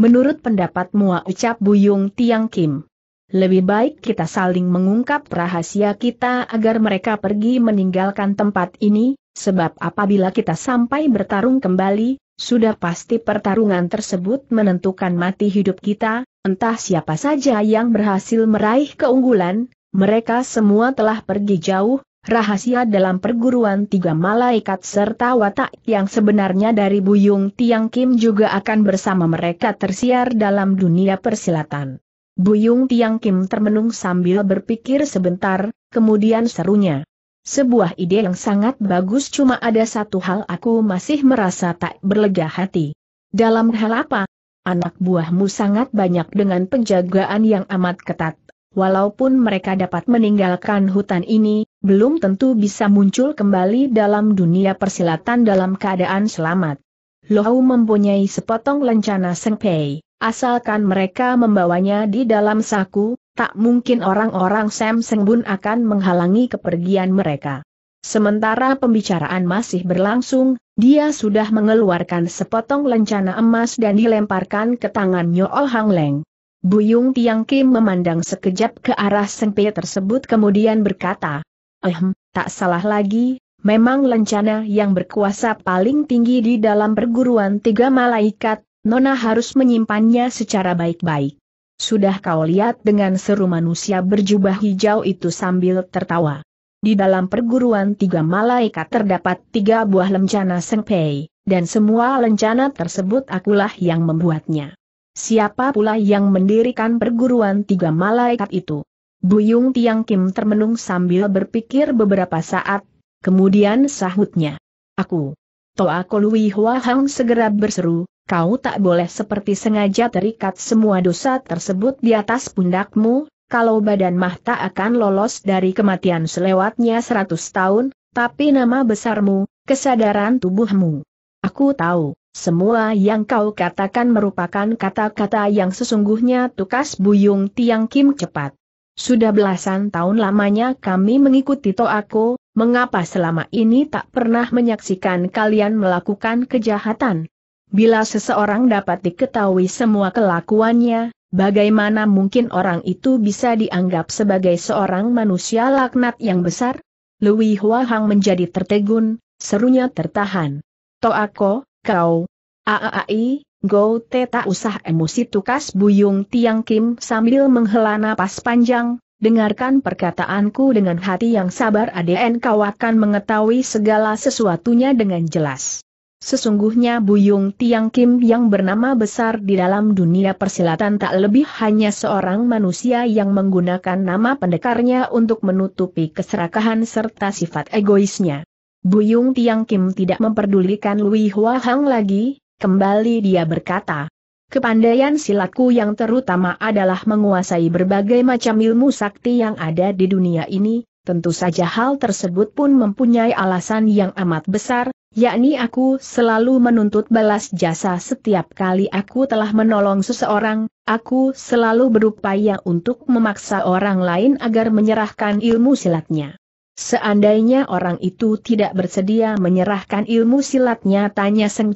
Menurut pendapatmu ucap Buyung Tiang Kim. Lebih baik kita saling mengungkap rahasia kita agar mereka pergi meninggalkan tempat ini, sebab apabila kita sampai bertarung kembali, sudah pasti pertarungan tersebut menentukan mati hidup kita, Entah siapa saja yang berhasil meraih keunggulan, mereka semua telah pergi jauh, rahasia dalam perguruan tiga malaikat serta watak yang sebenarnya dari Buyung Tiang Kim juga akan bersama mereka tersiar dalam dunia persilatan. Buyung Tiang Kim termenung sambil berpikir sebentar, kemudian serunya. Sebuah ide yang sangat bagus cuma ada satu hal aku masih merasa tak berlega hati. Dalam hal apa? Anak buahmu sangat banyak dengan penjagaan yang amat ketat. Walaupun mereka dapat meninggalkan hutan ini, belum tentu bisa muncul kembali dalam dunia persilatan dalam keadaan selamat. Lohau mempunyai sepotong lencana sengpei, asalkan mereka membawanya di dalam saku, tak mungkin orang-orang Sam Sengbun akan menghalangi kepergian mereka. Sementara pembicaraan masih berlangsung, dia sudah mengeluarkan sepotong lencana emas dan dilemparkan ke tangan Nyool Hang Leng. Buyung Tiang Kim memandang sekejap ke arah sengpe tersebut kemudian berkata, Ehm, tak salah lagi, memang lencana yang berkuasa paling tinggi di dalam perguruan tiga malaikat, Nona harus menyimpannya secara baik-baik. Sudah kau lihat dengan seru manusia berjubah hijau itu sambil tertawa. Di dalam perguruan tiga malaikat terdapat tiga buah lencana sengpei, dan semua lencana tersebut akulah yang membuatnya. Siapa pula yang mendirikan perguruan tiga malaikat itu? Buyung Tiang Kim termenung sambil berpikir beberapa saat, kemudian sahutnya. Aku. Toa Kolui Hua Hang segera berseru, kau tak boleh seperti sengaja terikat semua dosa tersebut di atas pundakmu, kalau badan mah tak akan lolos dari kematian selewatnya seratus tahun, tapi nama besarmu, kesadaran tubuhmu. Aku tahu, semua yang kau katakan merupakan kata-kata yang sesungguhnya tukas buyung Tiang Kim cepat. Sudah belasan tahun lamanya kami mengikuti Toako, mengapa selama ini tak pernah menyaksikan kalian melakukan kejahatan? Bila seseorang dapat diketahui semua kelakuannya, Bagaimana mungkin orang itu bisa dianggap sebagai seorang manusia laknat yang besar? Lui Hua menjadi tertegun, serunya tertahan. Toako, kau. Aaai, Go Te tak usah emosi tukas Buyung Tiang Kim sambil menghela napas panjang, Dengarkan perkataanku dengan hati yang sabar ADN kau akan mengetahui segala sesuatunya dengan jelas. Sesungguhnya Buyung Tiang Kim yang bernama besar di dalam dunia persilatan tak lebih hanya seorang manusia yang menggunakan nama pendekarnya untuk menutupi keserakahan serta sifat egoisnya. Buyung Tiang Kim tidak memperdulikan Lui Hua Hang lagi, kembali dia berkata. Kepandaian silatku yang terutama adalah menguasai berbagai macam ilmu sakti yang ada di dunia ini, tentu saja hal tersebut pun mempunyai alasan yang amat besar, yakni aku selalu menuntut balas jasa setiap kali aku telah menolong seseorang, aku selalu berupaya untuk memaksa orang lain agar menyerahkan ilmu silatnya. Seandainya orang itu tidak bersedia menyerahkan ilmu silatnya tanya Seng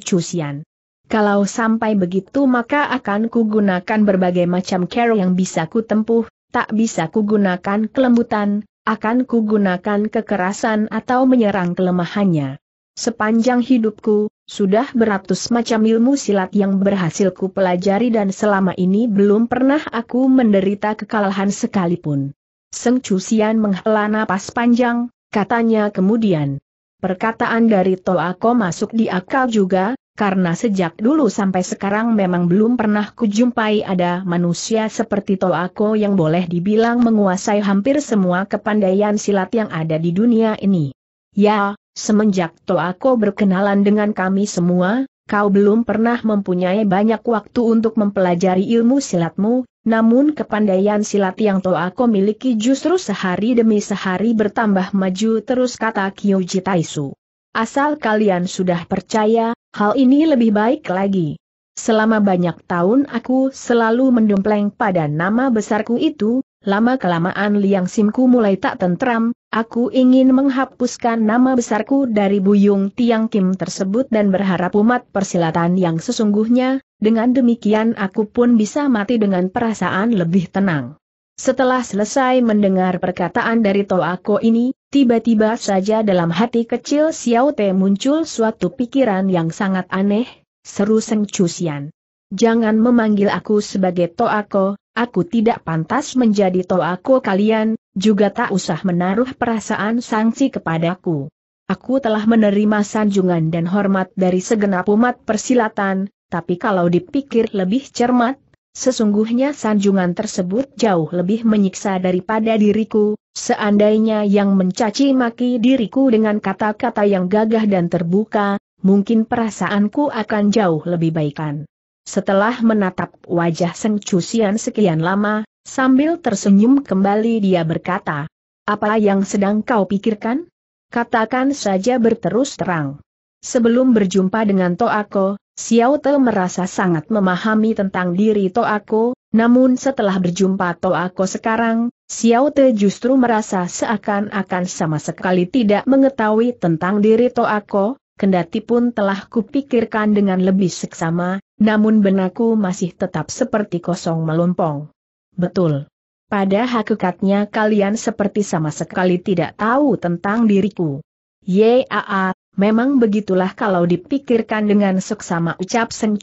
Kalau sampai begitu maka akan kugunakan berbagai macam cara yang bisa kutempuh, tak bisa kugunakan kelembutan, akan kugunakan kekerasan atau menyerang kelemahannya. Sepanjang hidupku, sudah beratus macam ilmu silat yang berhasil ku pelajari dan selama ini belum pernah aku menderita kekalahan sekalipun. Seng Cusian menghela napas panjang, katanya kemudian. Perkataan dari Toako masuk di akal juga, karena sejak dulu sampai sekarang memang belum pernah kujumpai ada manusia seperti Toako yang boleh dibilang menguasai hampir semua kepandaian silat yang ada di dunia ini. Ya, Semenjak Toako berkenalan dengan kami semua, kau belum pernah mempunyai banyak waktu untuk mempelajari ilmu silatmu, namun kepandaian silat yang Toako miliki justru sehari demi sehari bertambah maju terus kata Kyoji Taisu. Asal kalian sudah percaya, hal ini lebih baik lagi. Selama banyak tahun aku selalu mendompleng pada nama besarku itu, lama-kelamaan liang simku mulai tak tentram, aku ingin menghapuskan nama besarku dari Buyung Tiang Kim tersebut dan berharap umat persilatan yang sesungguhnya, dengan demikian aku pun bisa mati dengan perasaan lebih tenang. Setelah selesai mendengar perkataan dari Toako ini, tiba-tiba saja dalam hati kecil Xiao Te muncul suatu pikiran yang sangat aneh, seru Seng Cusian. Jangan memanggil aku sebagai Toako, Aku tidak pantas menjadi tolako kalian, juga tak usah menaruh perasaan sanksi kepadaku. Aku telah menerima sanjungan dan hormat dari segenap umat persilatan, tapi kalau dipikir lebih cermat, Sesungguhnya sanjungan tersebut jauh lebih menyiksa daripada diriku, seandainya yang mencaci maki diriku dengan kata-kata yang gagah dan terbuka, mungkin perasaanku akan jauh lebih baikan. Setelah menatap wajah Seng sekian lama, sambil tersenyum kembali dia berkata, Apa yang sedang kau pikirkan? Katakan saja berterus terang. Sebelum berjumpa dengan Toako, Xiao Te merasa sangat memahami tentang diri Toako, namun setelah berjumpa Toako sekarang, Xiao Te justru merasa seakan-akan sama sekali tidak mengetahui tentang diri Toako, kendati pun telah kupikirkan dengan lebih seksama, namun benakku masih tetap seperti kosong melompong. Betul. Pada hakikatnya kalian seperti sama sekali tidak tahu tentang diriku. Yaa, memang begitulah kalau dipikirkan dengan seksama ucap Seng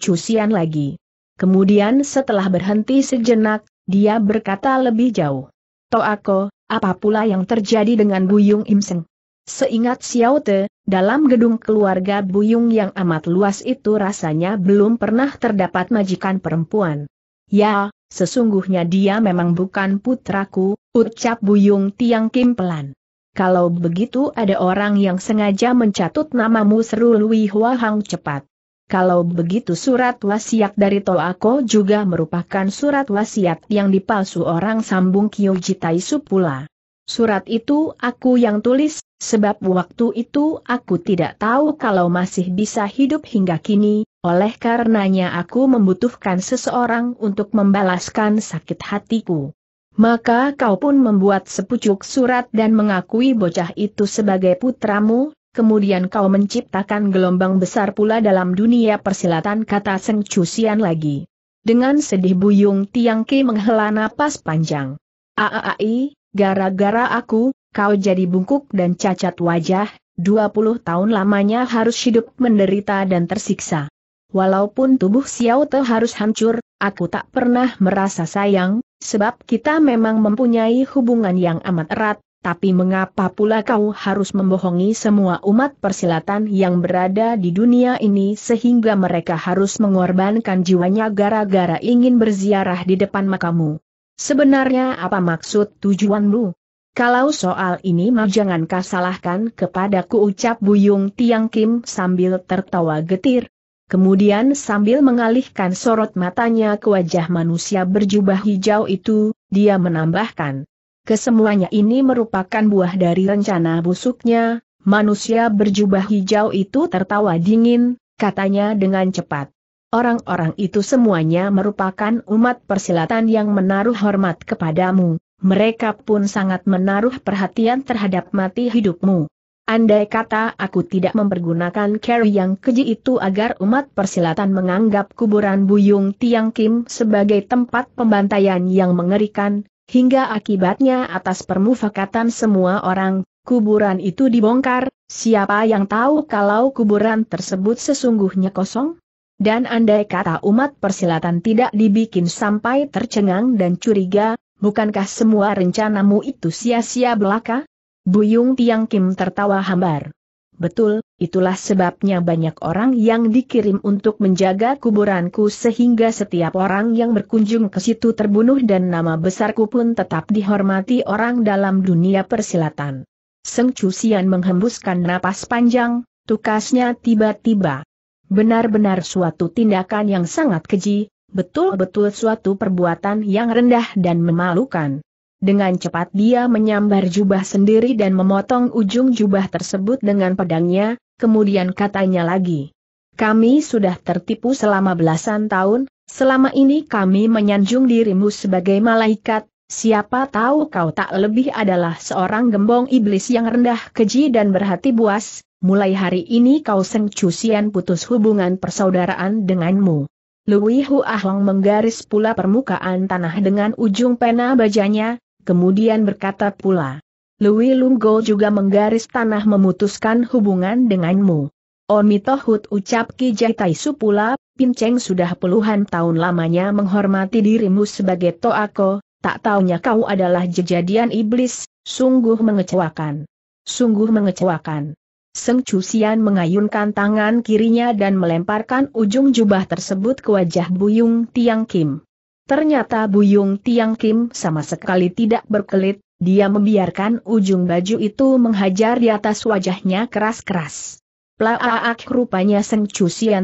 lagi. Kemudian setelah berhenti sejenak, dia berkata lebih jauh. Toako, apa pula yang terjadi dengan Buyung Imseng? Seingat Xiao Te, dalam gedung keluarga Buyung yang amat luas itu rasanya belum pernah terdapat majikan perempuan. Ya, sesungguhnya dia memang bukan putraku, ucap Buyung Tiang Kim pelan. Kalau begitu ada orang yang sengaja mencatut namamu seru Lui Hua Hang cepat. Kalau begitu surat wasiat dari Toako juga merupakan surat wasiat yang dipalsu orang sambung Kyo Jitaisu pula. Surat itu aku yang tulis, sebab waktu itu aku tidak tahu kalau masih bisa hidup hingga kini, oleh karenanya aku membutuhkan seseorang untuk membalaskan sakit hatiku. Maka kau pun membuat sepucuk surat dan mengakui bocah itu sebagai putramu, kemudian kau menciptakan gelombang besar pula dalam dunia persilatan kata Seng Cusian lagi. Dengan sedih Buyung Tiang Ki menghela napas panjang. Aaai. Gara-gara aku, kau jadi bungkuk dan cacat wajah, 20 tahun lamanya harus hidup menderita dan tersiksa. Walaupun tubuh Xiao Te harus hancur, aku tak pernah merasa sayang, sebab kita memang mempunyai hubungan yang amat erat, tapi mengapa pula kau harus membohongi semua umat persilatan yang berada di dunia ini sehingga mereka harus mengorbankan jiwanya gara-gara ingin berziarah di depan makamu? Sebenarnya apa maksud tujuanmu? Kalau soal ini mah jangan kasalahkan kepadaku ucap Buyung Tiang Kim sambil tertawa getir. Kemudian sambil mengalihkan sorot matanya ke wajah manusia berjubah hijau itu, dia menambahkan. Kesemuanya ini merupakan buah dari rencana busuknya, manusia berjubah hijau itu tertawa dingin, katanya dengan cepat. Orang-orang itu semuanya merupakan umat persilatan yang menaruh hormat kepadamu, mereka pun sangat menaruh perhatian terhadap mati hidupmu. Andai kata aku tidak mempergunakan care yang keji itu agar umat persilatan menganggap kuburan Buyung Tiang Kim sebagai tempat pembantaian yang mengerikan, hingga akibatnya atas permufakatan semua orang, kuburan itu dibongkar, siapa yang tahu kalau kuburan tersebut sesungguhnya kosong? Dan andai kata umat persilatan tidak dibikin sampai tercengang dan curiga, bukankah semua rencanamu itu sia-sia belaka? Buyung Tiang Kim tertawa hambar. Betul, itulah sebabnya banyak orang yang dikirim untuk menjaga kuburanku sehingga setiap orang yang berkunjung ke situ terbunuh dan nama besarku pun tetap dihormati orang dalam dunia persilatan. Seng Cusian menghembuskan napas panjang, tukasnya tiba-tiba. Benar-benar suatu tindakan yang sangat keji, betul-betul suatu perbuatan yang rendah dan memalukan. Dengan cepat dia menyambar jubah sendiri dan memotong ujung jubah tersebut dengan pedangnya, kemudian katanya lagi. Kami sudah tertipu selama belasan tahun, selama ini kami menyanjung dirimu sebagai malaikat, siapa tahu kau tak lebih adalah seorang gembong iblis yang rendah keji dan berhati buas, mulai hari ini kau Seng Cusian putus hubungan persaudaraan denganmu. Lui Huahong menggaris pula permukaan tanah dengan ujung pena bajanya, kemudian berkata pula. Lui Lunggo juga menggaris tanah memutuskan hubungan denganmu. Omitohut oh, ucap Tai Su pula, Pinceng sudah puluhan tahun lamanya menghormati dirimu sebagai Toako, tak taunya kau adalah jejadian iblis, sungguh mengecewakan. Sungguh mengecewakan. Seng mengayunkan tangan kirinya dan melemparkan ujung jubah tersebut ke wajah Buyung Tiang Kim. Ternyata Buyung Tiang Kim sama sekali tidak berkelit, dia membiarkan ujung baju itu menghajar di atas wajahnya keras-keras. Plaaak rupanya Seng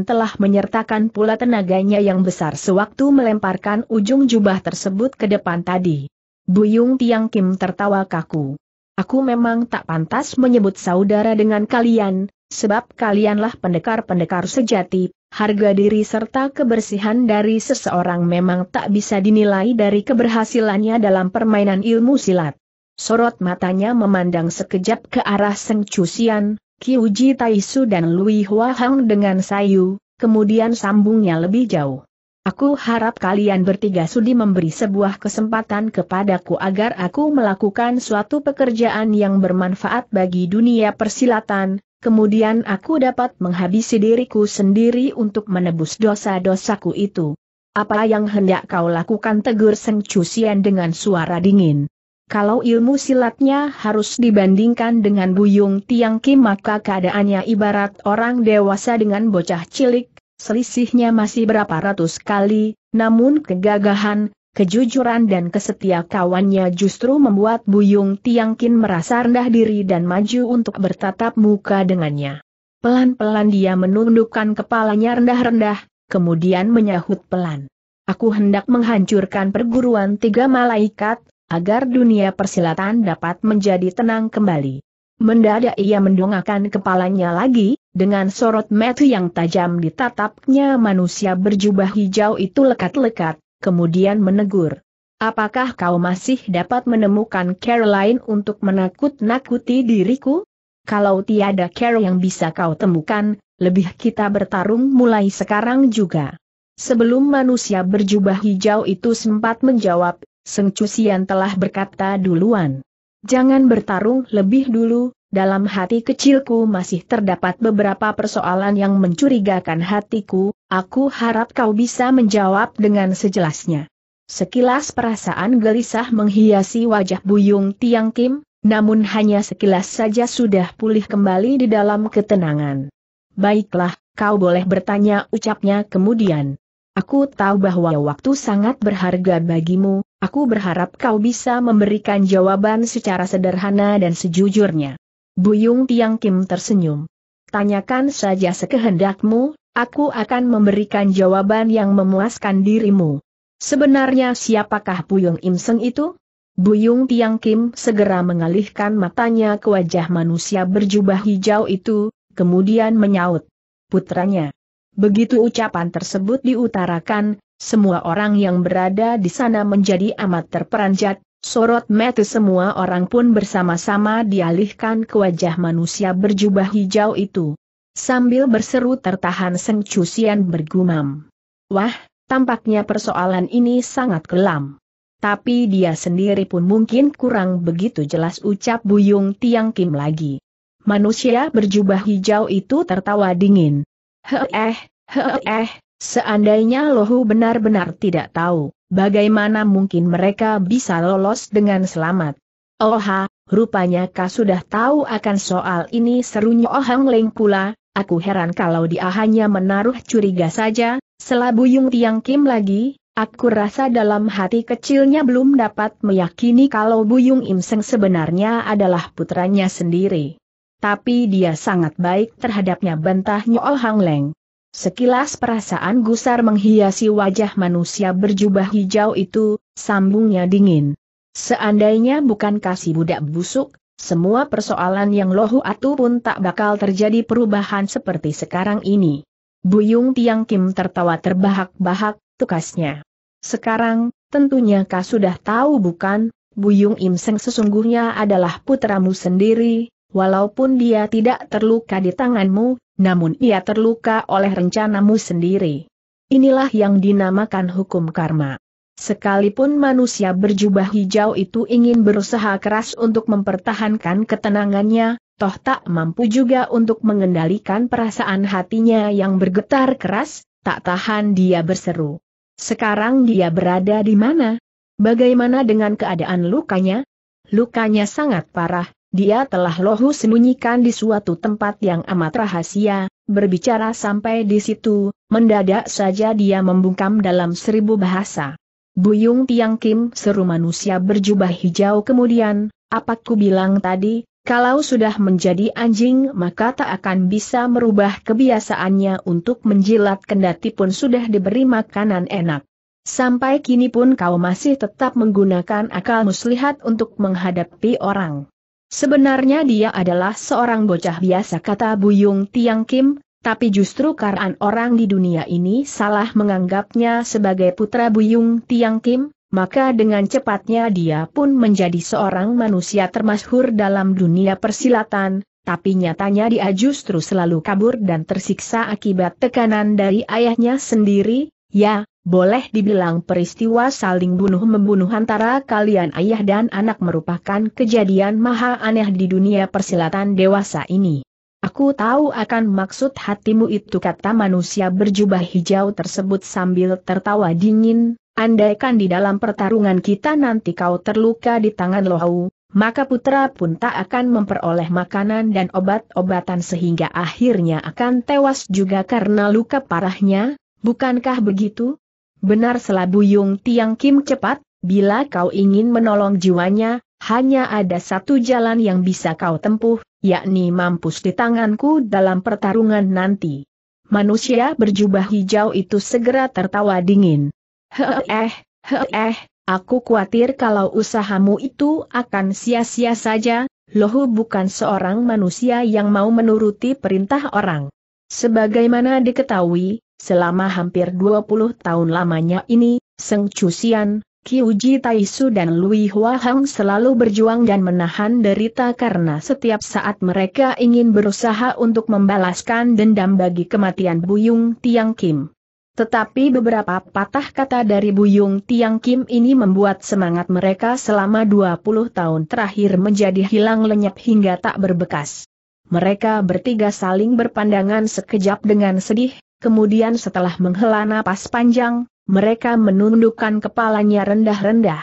telah menyertakan pula tenaganya yang besar sewaktu melemparkan ujung jubah tersebut ke depan tadi. Buyung Tiang Kim tertawa kaku. Aku memang tak pantas menyebut saudara dengan kalian, sebab kalianlah pendekar-pendekar sejati, harga diri serta kebersihan dari seseorang memang tak bisa dinilai dari keberhasilannya dalam permainan ilmu silat. Sorot matanya memandang sekejap ke arah Seng Ki Kiuji Taisu dan Lui Hua Hang dengan sayu, kemudian sambungnya lebih jauh. Aku harap kalian bertiga sudi memberi sebuah kesempatan kepadaku agar aku melakukan suatu pekerjaan yang bermanfaat bagi dunia persilatan, kemudian aku dapat menghabisi diriku sendiri untuk menebus dosa-dosaku itu. Apa yang hendak kau lakukan tegur Seng Chusian dengan suara dingin. Kalau ilmu silatnya harus dibandingkan dengan Buyung Tiang Kim maka keadaannya ibarat orang dewasa dengan bocah cilik, selisihnya masih berapa ratus kali, namun kegagahan, kejujuran dan kesetia kawannya justru membuat Buyung Tiangkin merasa rendah diri dan maju untuk bertatap muka dengannya. Pelan-pelan dia menundukkan kepalanya rendah-rendah, kemudian menyahut pelan. Aku hendak menghancurkan perguruan tiga malaikat, agar dunia persilatan dapat menjadi tenang kembali. Mendadak ia mendongakkan kepalanya lagi, dengan sorot mata yang tajam ditatapnya manusia berjubah hijau itu lekat-lekat, kemudian menegur. Apakah kau masih dapat menemukan Caroline untuk menakut-nakuti diriku? Kalau tiada Carol yang bisa kau temukan, lebih kita bertarung mulai sekarang juga. Sebelum manusia berjubah hijau itu sempat menjawab, Seng telah berkata duluan. Jangan bertarung lebih dulu, dalam hati kecilku masih terdapat beberapa persoalan yang mencurigakan hatiku, aku harap kau bisa menjawab dengan sejelasnya. Sekilas perasaan gelisah menghiasi wajah Buyung Tiang Kim, namun hanya sekilas saja sudah pulih kembali di dalam ketenangan. Baiklah, kau boleh bertanya ucapnya kemudian. Aku tahu bahwa waktu sangat berharga bagimu, aku berharap kau bisa memberikan jawaban secara sederhana dan sejujurnya. Buyung Tiang Kim tersenyum. Tanyakan saja sekehendakmu, aku akan memberikan jawaban yang memuaskan dirimu. Sebenarnya siapakah Buyung Im Seng itu? Buyung Tiang Kim segera mengalihkan matanya ke wajah manusia berjubah hijau itu, kemudian menyaut. Putranya. Begitu ucapan tersebut diutarakan, semua orang yang berada di sana menjadi amat terperanjat, Sorot mata semua orang pun bersama-sama dialihkan ke wajah manusia berjubah hijau itu. Sambil berseru tertahan Seng bergumam. Wah, tampaknya persoalan ini sangat kelam. Tapi dia sendiri pun mungkin kurang begitu jelas ucap Buyung Tiang Kim lagi. Manusia berjubah hijau itu tertawa dingin. Heh, heh, Seandainya Lohu benar-benar tidak tahu, bagaimana mungkin mereka bisa lolos dengan selamat? Oha, rupanya kau sudah tahu akan soal ini serunya Oh Hang Leng pula, aku heran kalau dia hanya menaruh curiga saja, Yung Tiang Kim lagi, aku rasa dalam hati kecilnya belum dapat meyakini kalau Buyung Im Seng sebenarnya adalah putranya sendiri. Tapi dia sangat baik terhadapnya bentahnya Oh Hang Leng. Sekilas perasaan gusar menghiasi wajah manusia berjubah hijau itu, sambungnya dingin. Seandainya bukan kasih budak busuk, semua persoalan yang lohu atu pun tak bakal terjadi perubahan seperti sekarang ini. Buyung Tiang Kim tertawa terbahak-bahak, tukasnya. Sekarang, tentunya kau sudah tahu bukan, Buyung Im Seng sesungguhnya adalah putramu sendiri, walaupun dia tidak terluka di tanganmu, namun ia terluka oleh rencanamu sendiri. Inilah yang dinamakan hukum karma. Sekalipun manusia berjubah hijau itu ingin berusaha keras untuk mempertahankan ketenangannya, toh tak mampu juga untuk mengendalikan perasaan hatinya yang bergetar keras, tak tahan dia berseru. Sekarang dia berada di mana? Bagaimana dengan keadaan lukanya? Lukanya sangat parah, dia telah lohu sembunyikan di suatu tempat yang amat rahasia, berbicara sampai di situ, mendadak saja dia membungkam dalam seribu bahasa. Buyung Tiang Kim seru manusia berjubah hijau kemudian, apa bilang tadi, kalau sudah menjadi anjing maka tak akan bisa merubah kebiasaannya untuk menjilat kendati pun sudah diberi makanan enak. Sampai kini pun kau masih tetap menggunakan akal muslihat untuk menghadapi orang. Sebenarnya dia adalah seorang bocah biasa kata Buyung Tiang Kim, tapi justru karena orang di dunia ini salah menganggapnya sebagai putra Buyung Tiang Kim, maka dengan cepatnya dia pun menjadi seorang manusia termasyhur dalam dunia persilatan, tapi nyatanya dia justru selalu kabur dan tersiksa akibat tekanan dari ayahnya sendiri, Ya, boleh dibilang peristiwa saling bunuh-membunuh antara kalian ayah dan anak merupakan kejadian maha aneh di dunia persilatan dewasa ini. Aku tahu akan maksud hatimu itu kata manusia berjubah hijau tersebut sambil tertawa dingin, andaikan di dalam pertarungan kita nanti kau terluka di tangan lohau, maka putra pun tak akan memperoleh makanan dan obat-obatan sehingga akhirnya akan tewas juga karena luka parahnya, Bukankah begitu? Benar selabu Yung Tiang Kim cepat, bila kau ingin menolong jiwanya, hanya ada satu jalan yang bisa kau tempuh, yakni mampus di tanganku dalam pertarungan nanti. Manusia berjubah hijau itu segera tertawa dingin. Heeh, heeh, Aku khawatir kalau usahamu itu akan sia-sia saja, Lohu bukan seorang manusia yang mau menuruti perintah orang. Sebagaimana diketahui, Selama hampir 20 tahun lamanya ini, Seng Chusian, Kiuji Taisu dan Lui Hua Hang selalu berjuang dan menahan derita karena setiap saat mereka ingin berusaha untuk membalaskan dendam bagi kematian Buyung Tiang Kim. Tetapi beberapa patah kata dari Buyung Tiang Kim ini membuat semangat mereka selama 20 tahun terakhir menjadi hilang lenyap hingga tak berbekas. Mereka bertiga saling berpandangan sekejap dengan sedih, kemudian setelah menghela napas panjang, mereka menundukkan kepalanya rendah-rendah.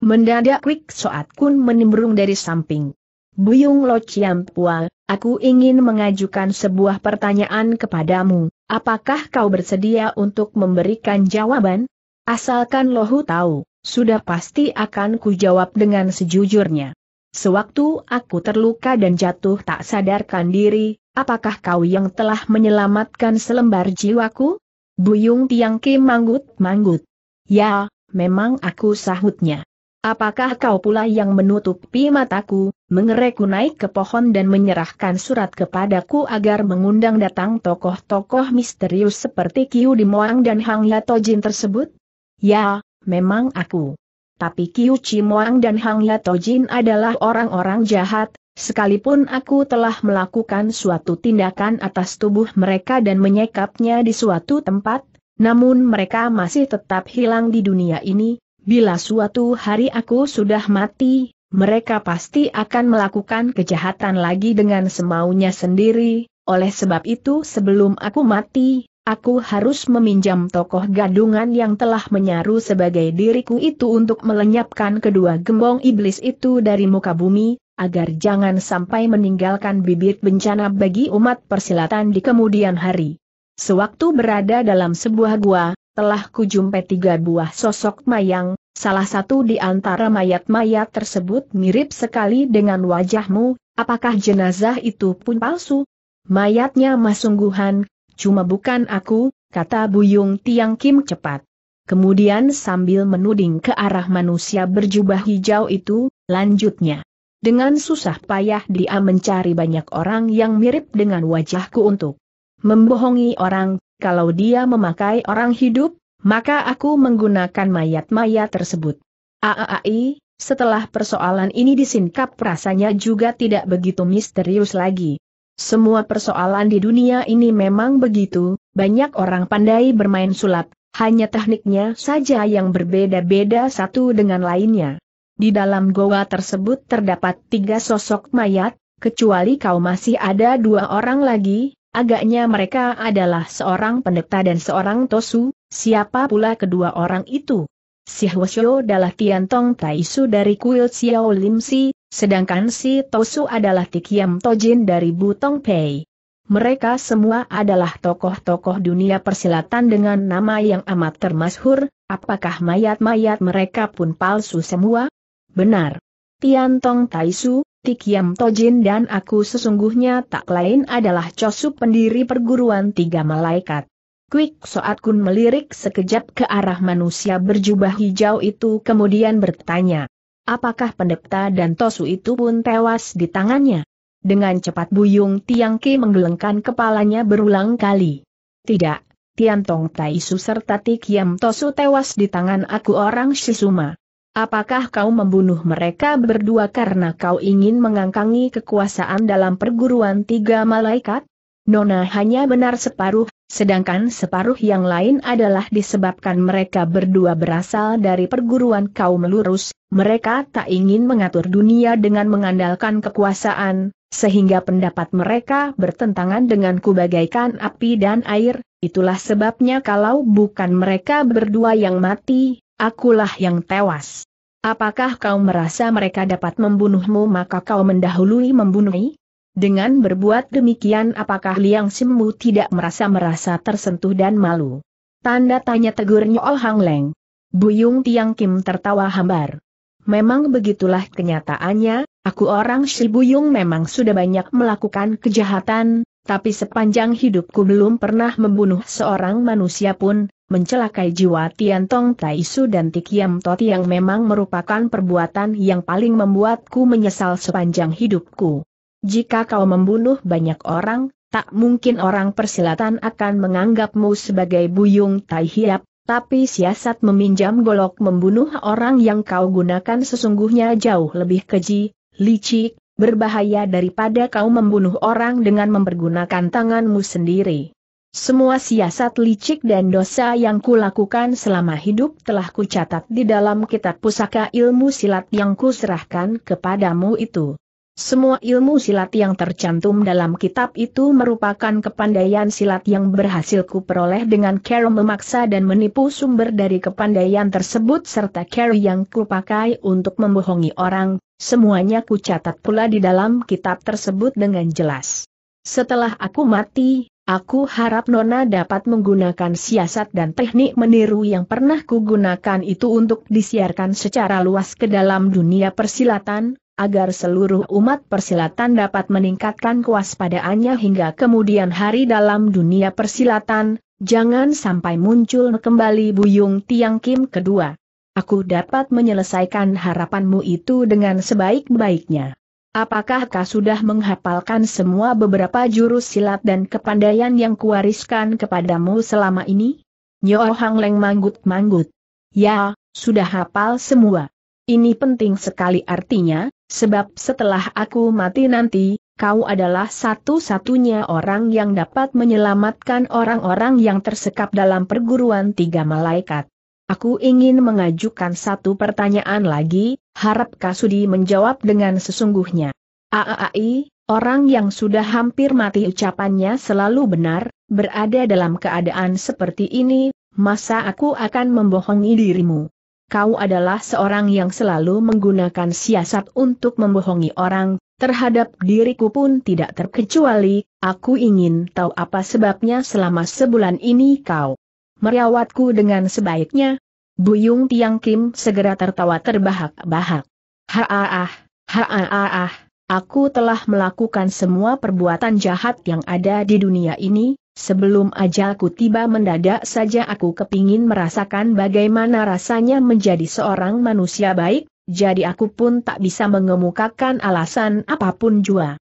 Mendadak Quick Soat Kun menimbrung dari samping. Buyung Lo Chiam Pua, aku ingin mengajukan sebuah pertanyaan kepadamu, apakah kau bersedia untuk memberikan jawaban? Asalkan Lohu tahu, sudah pasti akan kujawab dengan sejujurnya. Sewaktu aku terluka dan jatuh tak sadarkan diri, apakah kau yang telah menyelamatkan selembar jiwaku? Buyung Tiang Kim manggut-manggut. Ya, memang aku sahutnya. Apakah kau pula yang menutupi mataku, mengereku naik ke pohon dan menyerahkan surat kepadaku agar mengundang datang tokoh-tokoh misterius seperti Kiu Dimoang dan Hang Latojin tersebut? Ya, memang aku tapi Kiu Chimuang dan Hang Jin adalah orang-orang jahat, sekalipun aku telah melakukan suatu tindakan atas tubuh mereka dan menyekapnya di suatu tempat, namun mereka masih tetap hilang di dunia ini, bila suatu hari aku sudah mati, mereka pasti akan melakukan kejahatan lagi dengan semaunya sendiri, oleh sebab itu sebelum aku mati, Aku harus meminjam tokoh gadungan yang telah menyaru sebagai diriku itu untuk melenyapkan kedua gembong iblis itu dari muka bumi, agar jangan sampai meninggalkan bibit bencana bagi umat persilatan di kemudian hari. Sewaktu berada dalam sebuah gua, telah kujumpai tiga buah sosok mayang, salah satu di antara mayat-mayat tersebut mirip sekali dengan wajahmu, apakah jenazah itu pun palsu? Mayatnya masungguhan, Cuma bukan aku, kata Buyung Tiang Kim cepat. Kemudian sambil menuding ke arah manusia berjubah hijau itu, lanjutnya. Dengan susah payah dia mencari banyak orang yang mirip dengan wajahku untuk membohongi orang, kalau dia memakai orang hidup, maka aku menggunakan mayat-mayat tersebut. AAI, setelah persoalan ini disingkap rasanya juga tidak begitu misterius lagi. Semua persoalan di dunia ini memang begitu, banyak orang pandai bermain sulap, hanya tekniknya saja yang berbeda-beda satu dengan lainnya. Di dalam goa tersebut terdapat tiga sosok mayat, kecuali kau masih ada dua orang lagi, agaknya mereka adalah seorang pendeta dan seorang tosu, siapa pula kedua orang itu? Si Hwasyo adalah Tiantong Taisu dari kuil Xiao Lim Si, Sedangkan si Tosu adalah Tikiam Tojin dari Butong Pei. Mereka semua adalah tokoh-tokoh dunia persilatan dengan nama yang amat termasyhur, apakah mayat-mayat mereka pun palsu semua? Benar. Tian Tiantong Taisu, Tikiam Tojin dan aku sesungguhnya tak lain adalah Chosu pendiri perguruan tiga malaikat. Quick Soat Kun melirik sekejap ke arah manusia berjubah hijau itu kemudian bertanya. Apakah pendeta dan Tosu itu pun tewas di tangannya? Dengan cepat Buyung Tiang Ki menggelengkan kepalanya berulang kali. Tidak, Tian Tiantong Taisu serta Tikiam Tosu tewas di tangan aku orang Shisuma. Apakah kau membunuh mereka berdua karena kau ingin mengangkangi kekuasaan dalam perguruan tiga malaikat? Nona hanya benar separuh, sedangkan separuh yang lain adalah disebabkan mereka berdua berasal dari perguruan kaum lurus, mereka tak ingin mengatur dunia dengan mengandalkan kekuasaan, sehingga pendapat mereka bertentangan dengan kubagaikan api dan air, itulah sebabnya kalau bukan mereka berdua yang mati, akulah yang tewas. Apakah kau merasa mereka dapat membunuhmu maka kau mendahului membunuhi? Dengan berbuat demikian apakah Liang Simu tidak merasa-merasa tersentuh dan malu? Tanda tanya tegurnya Ol Hang Leng. Buyung Tiang Kim tertawa hambar. Memang begitulah kenyataannya, aku orang si Buyung memang sudah banyak melakukan kejahatan, tapi sepanjang hidupku belum pernah membunuh seorang manusia pun, mencelakai jiwa Tian Tong Tai Su dan Tikiam Toti yang memang merupakan perbuatan yang paling membuatku menyesal sepanjang hidupku. Jika kau membunuh banyak orang, tak mungkin orang persilatan akan menganggapmu sebagai buyung tai hiap, tapi siasat meminjam golok membunuh orang yang kau gunakan sesungguhnya jauh lebih keji, licik, berbahaya daripada kau membunuh orang dengan mempergunakan tanganmu sendiri. Semua siasat licik dan dosa yang kulakukan selama hidup telah kucatat di dalam kitab pusaka ilmu silat yang kuserahkan kepadamu itu. Semua ilmu silat yang tercantum dalam kitab itu merupakan kepandaian silat yang berhasil kuperoleh dengan cara memaksa dan menipu sumber dari kepandaian tersebut serta cara yang kupakai untuk membohongi orang, semuanya kucatat pula di dalam kitab tersebut dengan jelas. Setelah aku mati, aku harap Nona dapat menggunakan siasat dan teknik meniru yang pernah kugunakan itu untuk disiarkan secara luas ke dalam dunia persilatan, agar seluruh umat persilatan dapat meningkatkan kewaspadaannya hingga kemudian hari dalam dunia persilatan, jangan sampai muncul kembali buyung tiang kim kedua. Aku dapat menyelesaikan harapanmu itu dengan sebaik-baiknya. Apakah kau sudah menghafalkan semua beberapa jurus silat dan kepandaian yang kuwariskan kepadamu selama ini? Nyo Hang Leng manggut-manggut. Ya, sudah hafal semua. Ini penting sekali artinya, Sebab setelah aku mati nanti, kau adalah satu-satunya orang yang dapat menyelamatkan orang-orang yang tersekap dalam perguruan tiga malaikat. Aku ingin mengajukan satu pertanyaan lagi, harap Kasudi menjawab dengan sesungguhnya. Aai, orang yang sudah hampir mati ucapannya selalu benar, berada dalam keadaan seperti ini, masa aku akan membohongi dirimu? kau adalah seorang yang selalu menggunakan siasat untuk membohongi orang, terhadap diriku pun tidak terkecuali, aku ingin tahu apa sebabnya selama sebulan ini kau merawatku dengan sebaiknya. Buyung Tiang Kim segera tertawa terbahak-bahak. Haaah, haaah, aku telah melakukan semua perbuatan jahat yang ada di dunia ini, Sebelum ajalku tiba mendadak saja aku kepingin merasakan bagaimana rasanya menjadi seorang manusia baik, jadi aku pun tak bisa mengemukakan alasan apapun jua.